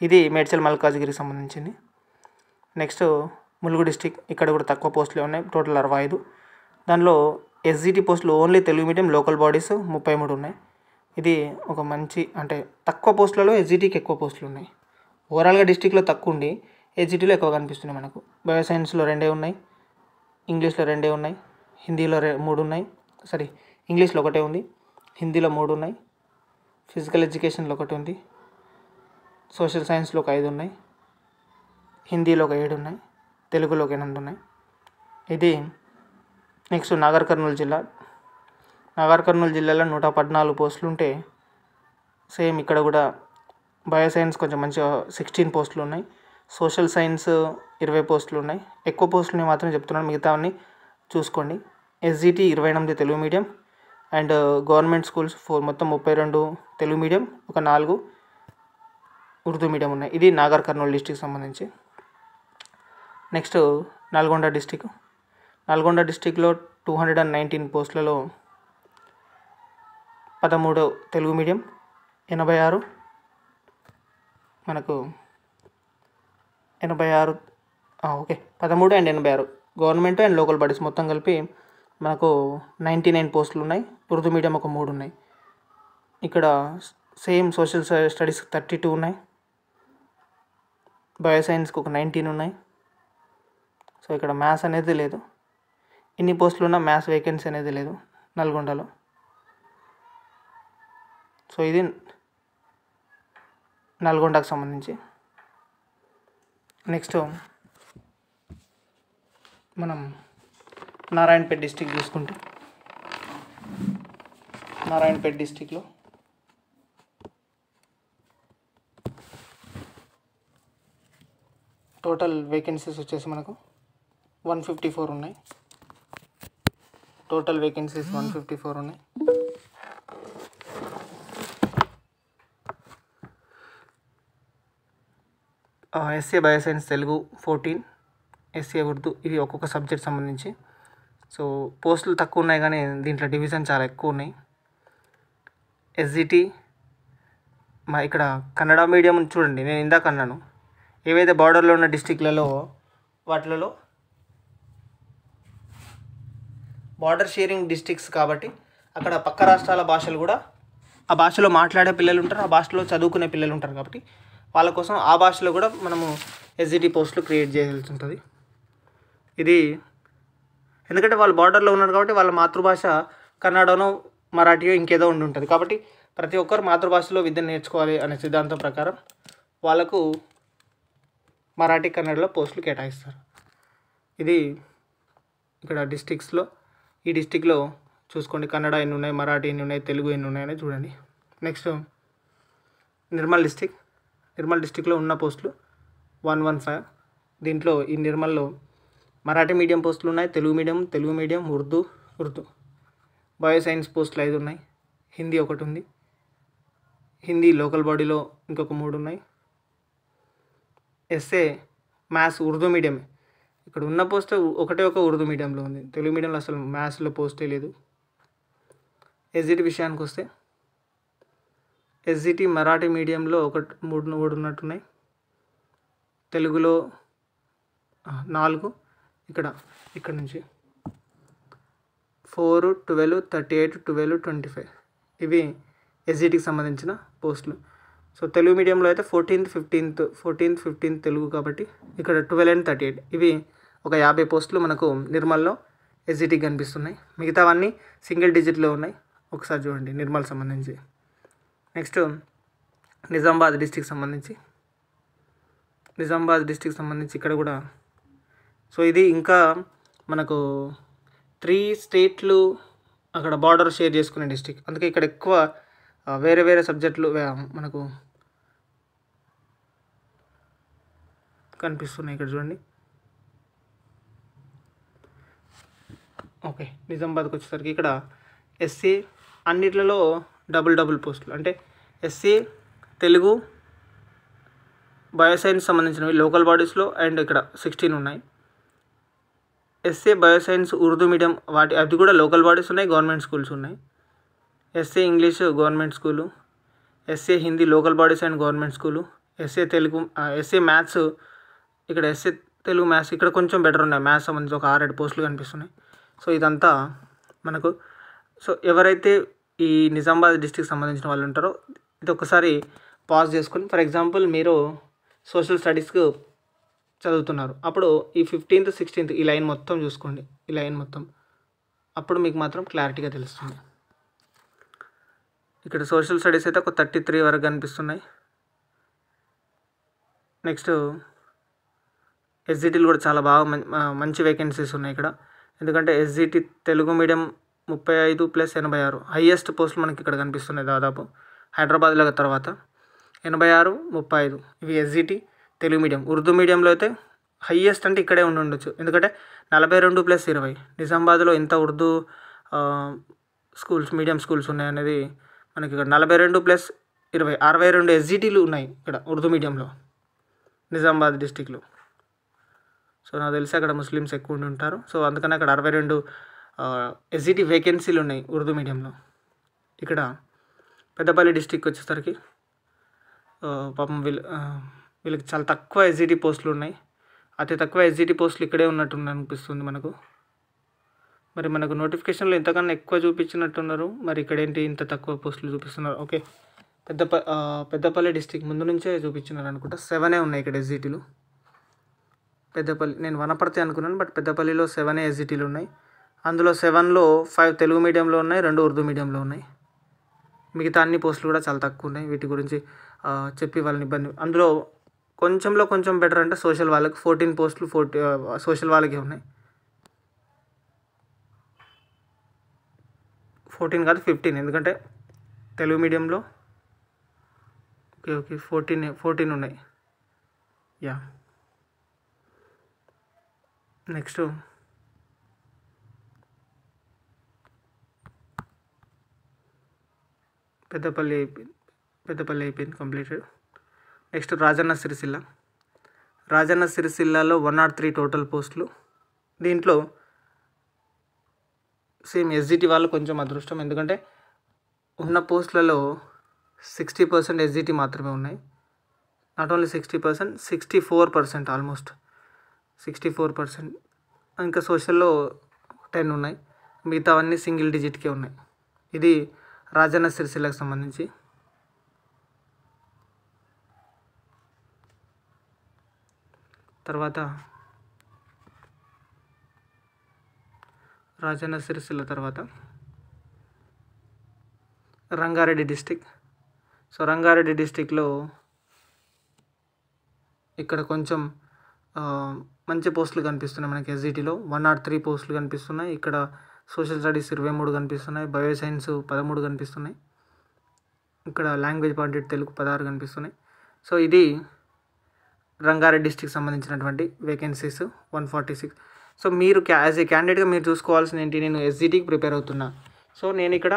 ఇది మేడ్చల్ మల్కాజ్గిరికి సంబంధించింది నెక్స్ట్ ములుగు డిస్టిక్ ఇక్కడ కూడా తక్కువ పోస్టులు ఉన్నాయి టోటల్ అరవై ఐదు దానిలో ఎస్జిటి పోస్టులు only Telugu medium local bodies ముప్పై మూడు ఉన్నాయి ఇది ఒక మంచి అంటే తక్కువ పోస్టులలో ఎస్జిటీకి ఎక్కువ పోస్టులు ఉన్నాయి ఓవరాల్గా డిస్టిక్లో తక్కువ ఉండి ఎస్జిటీలో ఎక్కువ కనిపిస్తున్నాయి మనకు బయోసైన్స్లో రెండే ఉన్నాయి ఇంగ్లీష్లో రెండే ఉన్నాయి హిందీలో రె మూడు ఉన్నాయి సారీ ఇంగ్లీష్లో ఒకటే ఉంది హిందీలో మూడు ఉన్నాయి ఫిజికల్ ఎడ్యుకేషన్లో ఒకటి ఉంది సోషల్ సైన్స్లో ఒక ఐదు ఉన్నాయి హిందీలో ఒక ఏడు ఉన్నాయి తెలుగులోకి ఉంటున్నాయి ఇది నెక్స్ట్ నాగర్ కర్నూలు జిల్లా నాగర్ కర్నూలు జిల్లాలో నూట పద్నాలుగు పోస్టులు ఉంటే సేమ్ ఇక్కడ కూడా బయో సైన్స్ కొంచెం మంచిగా సిక్స్టీన్ పోస్టులు ఉన్నాయి సోషల్ సైన్స్ ఇరవై పోస్టులు ఉన్నాయి ఎక్కువ పోస్టులు నేను మాత్రం చెప్తున్నాను మిగతావన్నీ చూసుకోండి ఎస్జిటి ఇరవై ఎనిమిది Telugu medium and government schools four మొత్తం ముప్పై రెండు తెలుగు మీడియం ఒక నాలుగు ఉర్దూ మీడియం ఉన్నాయి ఇది నాగర్ కర్నూలు డిస్టిక్ సంబంధించి నెక్స్ట్ నల్గొండ డిస్టిక్ నల్గొండ డిస్టిక్లో టూ హండ్రెడ్ అండ్ నైన్టీన్ పోస్టులలో పదమూడు తెలుగు మీడియం ఎనభై ఆరు మనకు ఎనభై ఆరు ఓకే పదమూడు అండ్ ఎనభై ఆరు గవర్నమెంట్ అండ్ లోకల్ బాడీస్ మొత్తం కలిపి మనకు నైంటీ నైన్ పోస్టులు ఉన్నాయి ఉర్దూ మీడియం ఒక మూడు ఉన్నాయి ఇక్కడ same social studies thirty two ఉన్నాయి బయోసైన్స్కి ఒక నైన్టీన్ ఉన్నాయి సో ఇక్కడ మ్యాథ్స్ అనేది లేదు ఇన్ని పోస్టులు ఉన్న మ్యాథ్స్ వేకెన్సీ అనేది లేదు నల్గొండలో సో ఇది నల్గొండకు సంబంధించి నెక్స్ట్ మనం నారాయణపేట డిస్టిక్ చూసుకుంటే నారాయణపేట డిస్టిక్లో టోటల్ వేకెన్సీస్ వచ్చేసి మనకు వన్ ఫిఫ్టీ ఫోర్ ఉన్నాయి total vacancies one fifty four ఉన్నాయి SA bioscience Telugu fourteen SA Urdu ఇవి ఒక్కొక్క సబ్జెక్ట్ సంబంధించి సో పోస్టులు తక్కువ ఉన్నాయి కానీ దీంట్లో డివిజన్ చాలా ఎక్కువ ఉన్నాయి ఎస్జిటి e మా ఇక్కడ కన్నడ మీడియం చూడండి నేను ఇందాక అన్నాను ఏవైతే బార్డర్లో ఉన్న డిస్టిక్లలో వాటిలలో బార్డర్ షేరింగ్ డిస్టిక్స్ కాబట్టి అక్కడ పక్క రాష్ట్రాల భాషలు కూడా ఆ భాషలో మాట్లాడే పిల్లలు ఉంటారు ఆ భాషలో చదువుకునే పిల్లలు ఉంటారు కాబట్టి వాళ్ళ కోసం ఆ భాషలో కూడా మనము ఎస్జిటి పోస్టులు క్రియేట్ చేయాల్సి ఉంటుంది ఇది ఎందుకంటే వాళ్ళు బార్డర్లో ఉన్నారు కాబట్టి వాళ్ళ మాతృభాష కన్నడనో మరాఠీయో ఇంకేదో ఉండి ఉంటుంది కాబట్టి ప్రతి ఒక్కరు మాతృభాషలో విద్య నేర్చుకోవాలి అనే సిద్ధాంతం ప్రకారం వాళ్ళకు మరాఠీ కన్నడలో పోస్టులు కేటాయిస్తారు ఇది ఇక్కడ డిస్టిక్స్లో ఈ డిస్టిక్లో చూసుకోండి కన్నడ ఎన్ని ఉన్నాయి మరాఠీ ఎన్ని ఉన్నాయి తెలుగు ఎన్ని ఉన్నాయని చూడండి నెక్స్ట్ నిర్మల్ డిస్టిక్ నిర్మల్ డిస్టిక్లో ఉన్న పోస్టులు వన్ వన్ ఫైవ్ దీంట్లో ఈ నిర్మల్లో మరాఠీ మీడియం పోస్టులు ఉన్నాయి Telugu medium Telugu medium Urdu Urdu bio science పోస్టులు ఐదు ఉన్నాయి హిందీ ఒకటి ఉంది హిందీ లోకల్ బాడీలో ఇంకొక మూడు ఉన్నాయి ఎస్ఏ మ్యాథ్స్ ఉర్దూ మీడియమే ఇక్కడ ఉన్న పోస్ట్ ఒకటే ఒక ఉర్దూ మీడియంలో ఉంది తెలుగు మీడియంలో అసలు మ్యాథ్స్లో పోస్టే లేదు ఎస్జిటి విషయానికి వస్తే ఎస్జిటి మరాఠీ మీడియంలో ఒక మూడు మూడు ఉన్నట్టున్నాయి తెలుగులో నాలుగు ఇక్కడ ఇక్కడ నుంచి four twelve thirty eight twelve twenty five ఇవి ఎస్జిటికి సంబంధించిన పోస్టులు సో తెలుగు మీడియంలో అయితే fourteenth fifteenth fourteenth fifteenth Telugu కాబట్టి ఇక్కడ ట్వెల్వ్ అండ్ థర్టీ ఎయిట్ ఇవి ఒక యాభై పోస్టులు మనకు నిర్మల్లో ఎస్జిటీ కనిపిస్తున్నాయి మిగతావన్నీ సింగిల్ డిజిట్లో ఉన్నాయి ఒకసారి చూడండి నిర్మల్ సంబంధించి నెక్స్ట్ నిజామాబాద్ డిస్టిక్ సంబంధించి నిజామాబాద్ డిస్టిక్ సంబంధించి ఇక్కడ కూడా సో ఇది ఇంకా మనకు త్రీ స్టేట్లు అక్కడ బార్డర్ షేర్ చేసుకునే డిస్టిక్ అందుకే ఇక్కడ ఎక్కువ వేరే వేరే సబ్జెక్టులు మనకు కనిపిస్తున్నాయి ఇక్కడ చూడండి ఓకే నిజామాబాద్కి వచ్చేసరికి ఇక్కడ ఎస్సీ అన్నిట్లలో డబుల్ డబుల్ పోస్టులు అంటే ఎస్సీ తెలుగు బయోసైన్స్ సంబంధించినవి లోకల్ బాడీస్లో అండ్ ఇక్కడ సిక్స్టీన్ ఉన్నాయి ఎస్సీ బయోసైన్స్ ఉర్దూ మీడియం వాటి అది కూడా లోకల్ బాడీస్ ఉన్నాయి గవర్నమెంట్ స్కూల్స్ ఉన్నాయి SC English government school SC Hindi local bodies and government school SC Telugu SC maths ఇక్కడ ఎస్సీ తెలుగు మ్యాథ్స్ ఇక్కడ కొంచెం బెటర్ ఉన్నాయి మ్యాథ్స్ సంబంధించి ఒక ఆరేడు పోస్టులు కనిపిస్తున్నాయి సో ఇదంతా మనకు సో ఎవరైతే ఈ నిజామాబాద్ డిస్టిక్ సంబంధించిన వాళ్ళు ఉంటారో ఇది ఒకసారి పాజ్ చేసుకొని ఫర్ ఎగ్జాంపుల్ మీరు సోషల్ స్టడీస్కు చదువుతున్నారు అప్పుడు ఈ ఫిఫ్టీన్త్ సిక్స్టీన్త్ ఈ లైన్ మొత్తం చూసుకోండి ఈ లైన్ మొత్తం అప్పుడు మీకు మాత్రం క్లారిటీగా తెలుస్తుంది ఇక్కడ సోషల్ స్టడీస్ అయితే ఒక థర్టీ త్రీ వరకు కనిపిస్తున్నాయి నెక్స్ట్ ఎస్జిటీలు కూడా చాలా బాగా మంచి వేకెన్సీస్ ఉన్నాయి ఇక్కడ ఎందుకంటే ఎస్జిటి తెలుగు మీడియం ముప్పై ఐదు ప్లస్ ఎనభై ఆరు హయ్యెస్ట్ పోస్టులు మనకి ఇక్కడ కనిపిస్తున్నాయి దాదాపు హైదరాబాద్లో తర్వాత ఎనభై ఆరు ముప్పై ఐదు ఇవి ఎస్జిటి తెలుగు మీడియం ఉర్దూ మీడియంలో అయితే హయ్యెస్ట్ అంటే ఇక్కడే ఉండి ఉండొచ్చు ఎందుకంటే నలభై రెండు ప్లస్ ఇరవై నిజామాబాద్లో ఇంత ఉర్దూ స్కూల్స్ మీడియం స్కూల్స్ ఉన్నాయనేది మనకి ఇక్కడ నలభై రెండు ప్లస్ ఇరవై అరవై రెండు ఎస్జిటీలు ఉన్నాయి ఇక్కడ ఉర్దూ మీడియంలో నిజామాబాద్ డిస్టిక్లో సో నాకు తెలిసి అక్కడ ముస్లిమ్స్ ఎక్కువ ఉంటారు సో అందుకని అక్కడ అరవై రెండు ఎస్జిటి వేకెన్సీలు e ఉన్నాయి ఉర్దూ మీడియంలో ఇక్కడ పెద్దపల్లి డిస్టిక్ వచ్చేసరికి పాపం వీళ్ళు వీళ్ళకి చాలా తక్కువ ఎస్జిటి e పోస్టులు ఉన్నాయి అతి తక్కువ ఎస్జిటి e పోస్టులు ఇక్కడే ఉన్నట్టు అనిపిస్తుంది మనకు మరి మనకు నోటిఫికేషన్లో ఇంతకన్నా ఎక్కువ చూపించినట్టున్నారు మరి ఇక్కడేంటి ఇంత తక్కువ పోస్టులు చూపిస్తున్నారు ఓకే పెద్దప పెద్దపల్లి డిస్టిక్ ముందు నుంచే చూపించినారు అనుకుంటా సెవెనే ఉన్నాయి ఇక్కడ ఎస్జిటీలు పెద్దపల్లి నేను వనపర్తి అనుకున్నాను బట్ పెద్దపల్లిలో సెవెన్ ఏజిటీలు ఉన్నాయి అందులో సెవెన్లో ఫైవ్ తెలుగు మీడియంలో ఉన్నాయి రెండు ఉర్దూ మీడియంలో ఉన్నాయి మిగతా అన్ని పోస్టులు కూడా చాలా తక్కువ ఉన్నాయి వీటి గురించి చెప్పి వాళ్ళని ఇబ్బంది అందులో కొంచెంలో కొంచెం బెటర్ అంటే సోషల్ వాళ్ళకి ఫోర్టీన్ పోస్టులు ఫోర్టీ సోషల్ వాళ్ళకే ఉన్నాయి ఫోర్టీన్ కాదు ఫిఫ్టీన్ ఎందుకంటే తెలుగు మీడియంలో ఓకే ఓకే ఫోర్టీన్ ఫోర్టీన్ ఉన్నాయి యా నెక్స్ట్ పెద్దపల్లి అయిపోయింది పెద్దపల్లి అయిపోయింది కంప్లీటెడ్ నెక్స్ట్ రాజన్న సిరిసిల్ల రాజన్న సిరిసిల్లలో వన్ నాట్ త్రీ టోటల్ పోస్టులు దీంట్లో సేమ్ ఎస్జిటి వాళ్ళు కొంచెం అదృష్టం ఎందుకంటే ఉన్న పోస్టులలో సిక్స్టీ పర్సెంట్ ఎస్జిటి మాత్రమే ఉన్నాయి not only sixty percent sixty four percent almost sixty four percent ఇంకా సోషల్లో టెన్ ఉన్నాయి మిగతావన్నీ సింగిల్ డిజిట్కే ఉన్నాయి ఇది రాజన్న సిరిసిల్లకు సంబంధించి తర్వాత రాజన్న సిరిసిల్ల తర్వాత రంగారెడ్డి డిస్టిక్ సో రంగారెడ్డి డిస్టిక్లో ఇక్కడ కొంచెం మంచి పోస్టులు కనిపిస్తున్నాయి మనకి ఎస్జిటిలో వన్ నాట్ త్రీ పోస్టులు కనిపిస్తున్నాయి ఇక్కడ సోషల్ స్టడీస్ ఇరవై మూడు కనిపిస్తున్నాయి బయో సైన్స్ పదమూడు కనిపిస్తున్నాయి ఇక్కడ లాంగ్వేజ్ పాయింట్ తెలుగు పదహారు కనిపిస్తున్నాయి సో ఇది రంగారెడ్డి డిస్టిక్ సంబంధించినటువంటి vacancies one forty six so మీరు క్యా యాజ్ ఏ క్యాండిడేట్గా మీరు చూసుకోవాల్సిన ఏంటి నేను ఎస్జిటికి ప్రిపేర్ అవుతున్నా సో నేను ఇక్కడ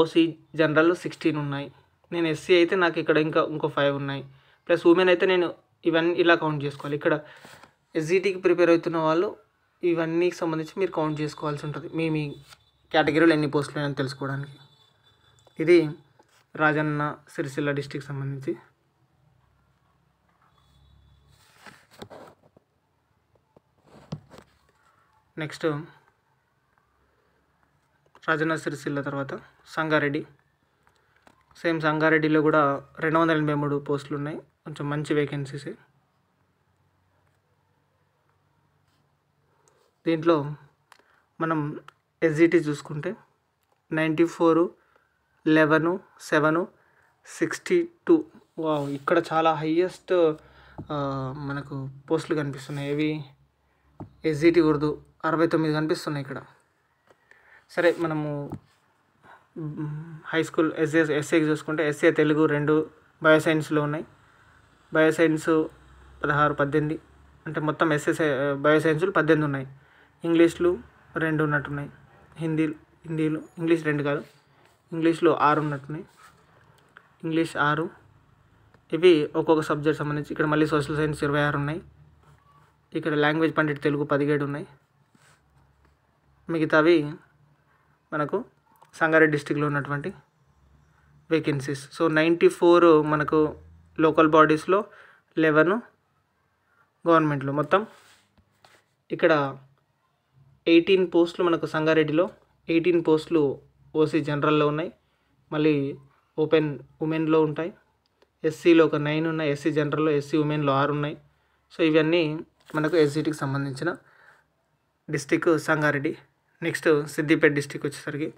ఓసీ జనరల్ సిక్స్టీన్ ఉన్నాయి నేను ఎస్సీ అయితే నాకు ఇక్కడ ఇంకా ఇంకో ఫైవ్ ఉన్నాయి ప్లస్ ఉమెన్ అయితే నేను ఇవన్నీ ఇలా కౌంట్ చేసుకోవాలి ఇక్కడ ఎస్జీటీకి ప్రిపేర్ అవుతున్న వాళ్ళు ఇవన్నీ సంబంధించి మీరు కౌంట్ చేసుకోవాల్సి ఉంటుంది మీ మీ కేటగిరీలో ఎన్ని పోస్టులు అని తెలుసుకోవడానికి ఇది రాజన్న సిరిసిల్ల డిస్టిక్ సంబంధించి నెక్స్ట్ రాజన్న సిరిసిల్ల తర్వాత సంగారెడ్డి సేమ్ సంగారెడ్డిలో కూడా రెండు వందల ఎనభై మూడు పోస్టులు ఉన్నాయి కొంచెం మంచి వేకెన్సీసే దీంట్లో మనం ఎస్జిటి చూసుకుంటే ninety four eleven seven sixty two wow ఇక్కడ చాలా హయ్యెస్ట్ మనకు పోస్టులు కనిపిస్తున్నాయి ఏవి ఎస్జిటి ఉర్దూ అరవై తొమ్మిది కనిపిస్తున్నాయి ఇక్కడ సరే మనము హై స్కూల్ ఎస్ఏ ఎస్ఏకి చూసుకుంటే ఎస్ఏ తెలుగు రెండు బయో సైన్స్లో ఉన్నాయి బయో సైన్స్ పదహారు పద్దెనిమిది అంటే మొత్తం ఎస్ఎస్ బయో సైన్సులు పద్దెనిమిది ఉన్నాయి ఇంగ్లీష్లు రెండు ఉన్నట్టున్నాయి హిందీ హిందీలు ఇంగ్లీష్ రెండు కాదు ఇంగ్లీష్లో ఆరు ఉన్నట్టున్నాయి ఇంగ్లీష్ ఆరు ఇవి ఒక్కొక్క సబ్జెక్ట్ సంబంధించి ఇక్కడ మళ్ళీ సోషల్ సైన్స్ ఇరవై ఆరు ఉన్నాయి ఇక్కడ లాంగ్వేజ్ పండిట్ తెలుగు పదిహేడు ఉన్నాయి మిగతావి మనకు సంగారెడ్డి డిస్టిక్లో ఉన్నటువంటి వేకెన్సీస్ సో నైంటీ ఫోర్ మనకు లోకల్ బాడీస్లో లెవెన్ గవర్నమెంట్లో మొత్తం ఇక్కడ ఎయిటీన్ పోస్టులు మనకు సంగారెడ్డిలో ఎయిటీన్ పోస్టులు ఓసీ జనరల్లో ఉన్నాయి మళ్ళీ ఓపెన్ ఉమెన్లో ఉంటాయి ఎస్సీలో ఒక నైన్ ఉన్నాయి ఎస్సీ జనరల్లో ఎస్సీ ఉమెన్లో ఆరు ఉన్నాయి సో ఇవన్నీ మనకు ఎస్సీటీకి సంబంధించిన district Sangareddy next Siddipet district వచ్చేసరికి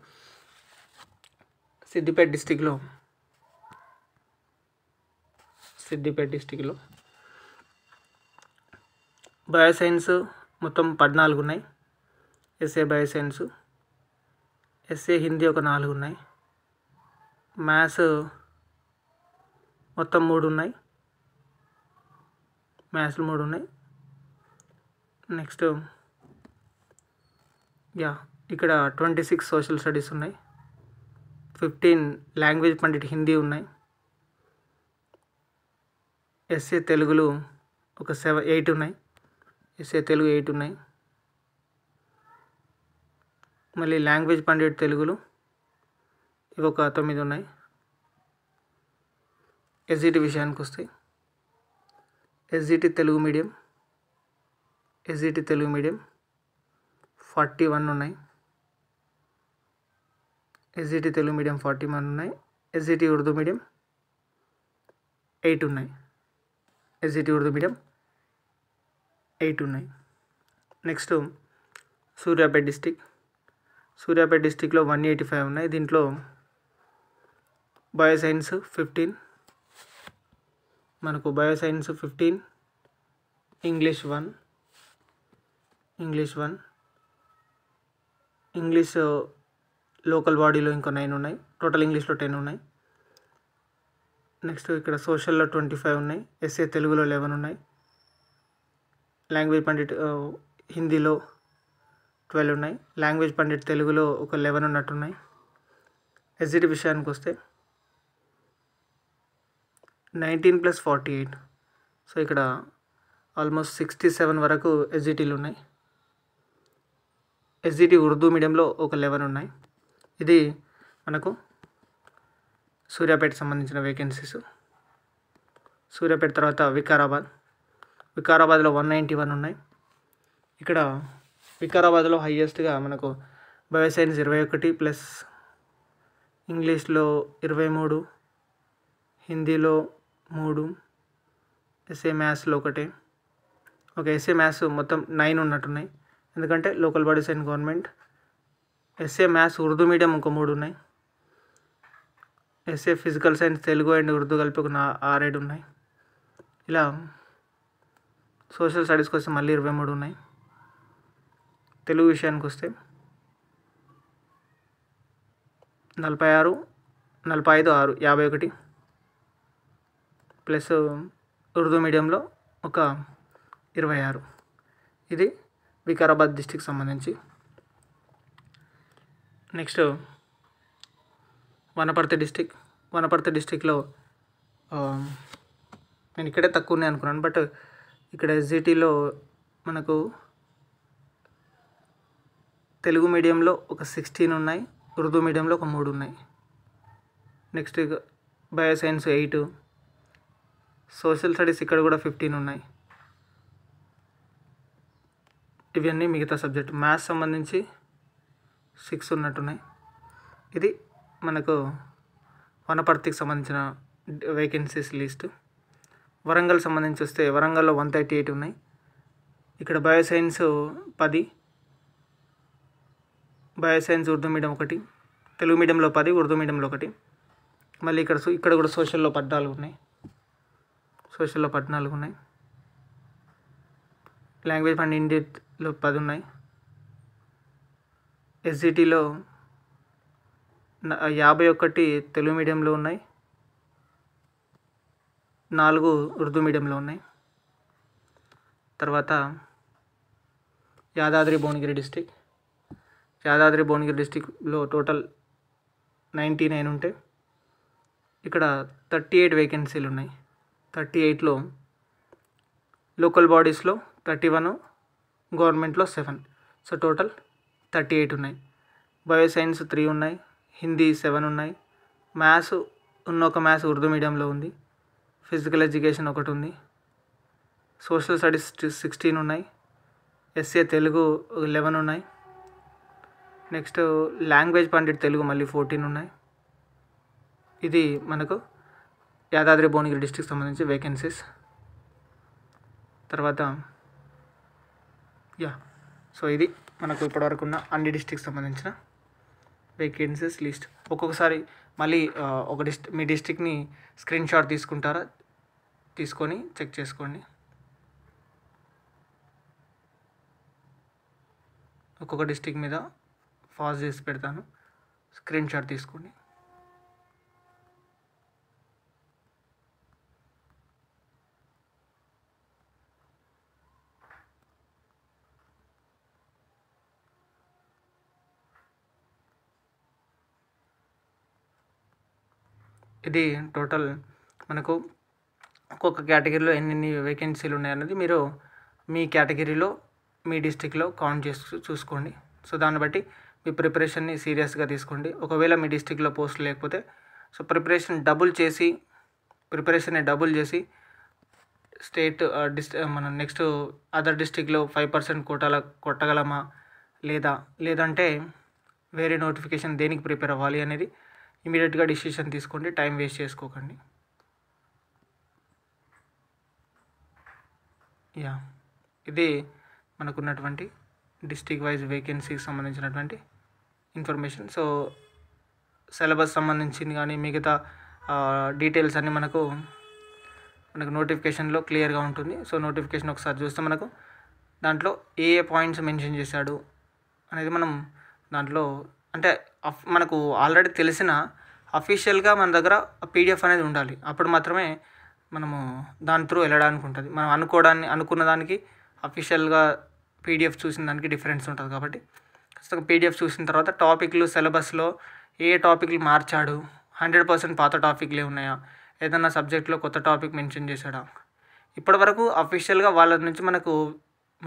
సిద్దిపేట డిస్టిక్లో సిద్దిపేట డిస్టిక్లో బయోసైన్స్ మొత్తం పద్నాలుగు ఉన్నాయి ఎస్ఏ బయోసైన్స్ ఎస్ఏ హిందీ ఒక నాలుగు ఉన్నాయి మ్యాథ్స్ మొత్తం మూడు ఉన్నాయి మ్యాథ్స్లు మూడు ఉన్నాయి నెక్స్ట్ యా ఇక్కడ ట్వంటీ సిక్స్ సోషల్ స్టడీస్ ఉన్నాయి ఫిఫ్టీన్ లాంగ్వేజ్ పండిట్ హిందీ ఉన్నాయి ఎస్ఏ తెలుగులు ఒక సెవెన్ ఎయిట్ ఉన్నాయి ఎస్ఏ తెలుగు ఎయిట్ ఉన్నాయి మళ్ళీ లాంగ్వేజ్ పండిట్ తెలుగులు ఇవి ఒక తొమ్మిది ఉన్నాయి ఎస్జిటి విషయానికి వస్తే SGT Telugu medium SGT Telugu medium forty one ఉన్నాయి SGT Telugu medium forty one ఉన్నాయి ఎస్జిటి ఉర్దూ మీడియం ఎయిట్ ఉన్నాయి ఎస్జిటి ఉర్దూ మీడియం ఎయిట్ ఉన్నాయి నెక్స్ట్ సూర్యాపేట డిస్టిక్ సూర్యాపేట డిస్టిక్లో వన్ ఎయిటీ ఫైవ్ ఉన్నాయి దీంట్లో బయోసైన్స్ ఫిఫ్టీన్ మనకు bioscience fifteen English one English one English local బాడీలో ఇంకో నైన్ ఉన్నాయి టోటల్ ఇంగ్లీష్లో టెన్ ఉన్నాయి నెక్స్ట్ ఇక్కడ సోషల్లో ట్వంటీ ఫైవ్ ఉన్నాయి ఎస్ఏ తెలుగులో లెవెన్ ఉన్నాయి లాంగ్వేజ్ పండిట్ హిందీలో ట్వెల్వ్ ఉన్నాయి లాంగ్వేజ్ పండిట్ తెలుగులో ఒక లెవెన్ ఉన్నట్టున్నాయి ఎస్జిటి విషయానికి వస్తే nineteen plus forty eight so ఇక్కడ ఆల్మోస్ట్ సిక్స్టీ సెవెన్ వరకు ఎస్జిటీలు ఉన్నాయి ఎస్జిటి ఉర్దూ మీడియంలో ఒక లెవెన్ ఉన్నాయి ఇది మనకు సూర్యాపేట సంబంధించిన వేకెన్సీస్ సూర్యాపేట తర్వాత వికారాబాద్ వికారాబాద్లో వన్ నైంటీ వన్ ఉన్నాయి ఇక్కడ వికారాబాద్లో హయ్యెస్ట్గా మనకు బయో సైన్స్ ఇరవై ఒకటి ప్లస్ ఇంగ్లీష్లో ఇరవై మూడు హిందీలో మూడు ఎస్ఏ మ్యాథ్స్లో ఒకటి ఒక ఎస్ఏ మ్యాథ్స్ మొత్తం నైన్ ఉన్నట్టున్నాయి ఎందుకంటే local bodies and government SA maths Urdu medium ఇంకో మూడు ఉన్నాయి SA physical science Telugu and Urdu కలిపి ఒక ఆరేడు ఉన్నాయి ఇలా సోషల్ స్టడీస్ కోసం మళ్ళీ ఇరవై మూడు ఉన్నాయి తెలుగు విషయానికి వస్తే నలభై ఆరు నలభై ఐదు ఆరు యాభై ఒకటి ప్లస్ ఉర్దూ మీడియంలో ఒక ఇరవై ఆరు ఇది వికారాబాద్ డిస్టిక్ సంబంధించి నెక్స్ట్ వనపర్తి డిస్టిక్ వనపర్తి డిస్టిక్లో నేను ఇక్కడే తక్కువనే అనుకున్నాను బట్ ఇక్కడ ఎస్జిటీలో మనకు తెలుగు మీడియంలో ఒక సిక్స్టీన్ ఉన్నాయి ఉర్దూ మీడియంలో ఒక మూడు ఉన్నాయి next bio science eight social studies ఇక్కడ కూడా ఫిఫ్టీన్ ఉన్నాయి ఇవన్నీ మిగతా సబ్జెక్ట్ మ్యాథ్స్ సంబంధించి సిక్స్ ఉన్నట్టున్నాయి ఇది మనకు వనపర్తికి సంబంధించిన వేకెన్సీస్ లిస్ట్ వరంగల్ సంబంధించి వస్తే వరంగల్లో వన్ థర్టీ ఎయిట్ ఉన్నాయి ఇక్కడ బయోసైన్స్ పది బయో సైన్స్ ఉర్దూ మీడియం ఒకటి తెలుగు మీడియంలో పది ఉర్దూ మీడియంలో ఒకటి మళ్ళీ ఇక్కడ ఇక్కడ కూడా సోషల్లో పద్నాలుగు ఉన్నాయి సోషల్లో పద్నాలుగు ఉన్నాయి లాంగ్వేజ్ ఫండ్ ఇండియాలో పది ఉన్నాయి ఎస్జిటీలో యాభై ఒకటి తెలుగు మీడియంలో ఉన్నాయి నాలుగు ఉర్దూ మీడియంలో ఉన్నాయి తర్వాత యాదాద్రి భువనగిరి డిస్టిక్ యాదాద్రి భువనగిరి డిస్టిక్లో టోటల్ నైంటీ నైన్ ఉంటే ఇక్కడ థర్టీ ఎయిట్ వేకెన్సీలు ఉన్నాయి థర్టీ ఎయిట్లో లోకల్ బాడీస్లో థర్టీ వన్ గవర్నమెంట్లో seven so total thirty eight ఉన్నాయి బయో సైన్స్ త్రీ ఉన్నాయి హిందీ సెవెన్ ఉన్నాయి మ్యాథ్స్ ఉన్న ఒక మ్యాథ్స్ ఉర్దూ మీడియంలో ఉంది ఫిజికల్ ఎడ్యుకేషన్ ఒకటి ఉంది సోషల్ స్టడీస్ సిక్స్టీన్ ఉన్నాయి ఎస్ఏ తెలుగు లెవెన్ ఉన్నాయి నెక్స్ట్ లాంగ్వేజ్ పండిట్ తెలుగు మళ్ళీ ఫోర్టీన్ ఉన్నాయి ఇది మనకు యాదాద్రి భువనగిరి డిస్టిక్ సంబంధించి వేకెన్సీస్ తర్వాత యా సో ఇది మనకు ఇప్పటివరకు ఉన్న అన్ని డిస్టిక్ సంబంధించిన వేకెన్సీస్ లిస్ట్ ఒక్కొక్కసారి మళ్ళీ ఒక డిస్ట్ మీ డిస్టిక్ని స్క్రీన్ షాట్ తీసుకుంటారా తీసుకొని చెక్ చేసుకోండి ఒక్కొక్క డిస్టిక్ మీద పాజ్ చేసి పెడతాను స్క్రీన్ షాట్ తీసుకోండి ఇది టోటల్ మనకు ఒక్కొక్క కేటగిరీలో ఎన్ని వేకెన్సీలు ఉన్నాయన్నది మీరు మీ కేటగిరీలో మీ డిస్టిక్లో కౌంట్ చేసి చూసుకోండి సో దాన్ని బట్టి మీ ప్రిపరేషన్ని సీరియస్గా తీసుకోండి ఒకవేళ మీ డిస్టిక్లో పోస్ట్ లేకపోతే సో ప్రిపరేషన్ డబుల్ చేసి ప్రిపరేషన్ని డబుల్ చేసి స్టేట్ డిస్ట్ మన నెక్స్ట్ అదర్ డిస్టిక్లో ఫైవ్ పర్సెంట్ కోటాల కొట్టగలమా లేదా లేదంటే వేరే నోటిఫికేషన్ దేనికి ప్రిపేర్ అవ్వాలి అనేది ఇమీడియట్గా డిసిషన్ తీసుకోండి టైం వేస్ట్ చేసుకోకండి యా ఇది మనకున్నటువంటి డిస్టిక్ వైజ్ వేకెన్సీకి సంబంధించినటువంటి ఇన్ఫర్మేషన్ సో సిలబస్ సంబంధించింది కానీ మిగతా డీటెయిల్స్ అన్నీ మనకు మనకు నోటిఫికేషన్లో క్లియర్గా ఉంటుంది సో నోటిఫికేషన్ ఒకసారి చూస్తే మనకు దాంట్లో ఏ ఏ పాయింట్స్ మెన్షన్ చేశాడు అనేది మనం దాంట్లో అంటే మనకు ఆల్రెడీ తెలిసిన అఫీషియల్గా మన దగ్గర పీడిఎఫ్ అనేది ఉండాలి అప్పుడు మాత్రమే మనము దాని త్రూ వెళ్ళడానికి ఉంటుంది మనం అనుకోవడాన్ని అనుకున్న దానికి అఫీషియల్గా పీడిఎఫ్ చూసిన దానికి డిఫరెన్స్ ఉంటుంది కాబట్టి పుస్తకం పీడిఎఫ్ చూసిన తర్వాత టాపిక్లు సిలబస్లో ఏ టాపిక్లు మార్చాడు హండ్రెడ్ పర్సెంట్ పాత టాపిక్లే ఉన్నాయా ఏదన్నా సబ్జెక్ట్లో కొత్త టాపిక్ మెన్షన్ చేశాడా ఇప్పటివరకు అఫీషియల్గా వాళ్ళ నుంచి మనకు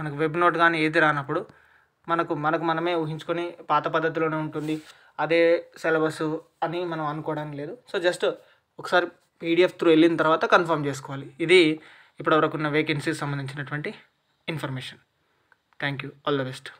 మనకు వెబ్ నోట్ కానీ ఏది రానప్పుడు మనకు మనకు మనమే ఊహించుకొని పాత పద్ధతిలోనే ఉంటుంది అదే సిలబస్ అని మనం అనుకోవడానికి లేదు సో జస్ట్ ఒకసారి పీడిఎఫ్ త్రూ వెళ్ళిన తర్వాత కన్ఫర్మ్ చేసుకోవాలి ఇది ఇప్పటివరకు ఉన్న వేకెన్సీకి సంబంధించినటువంటి information thank you all the best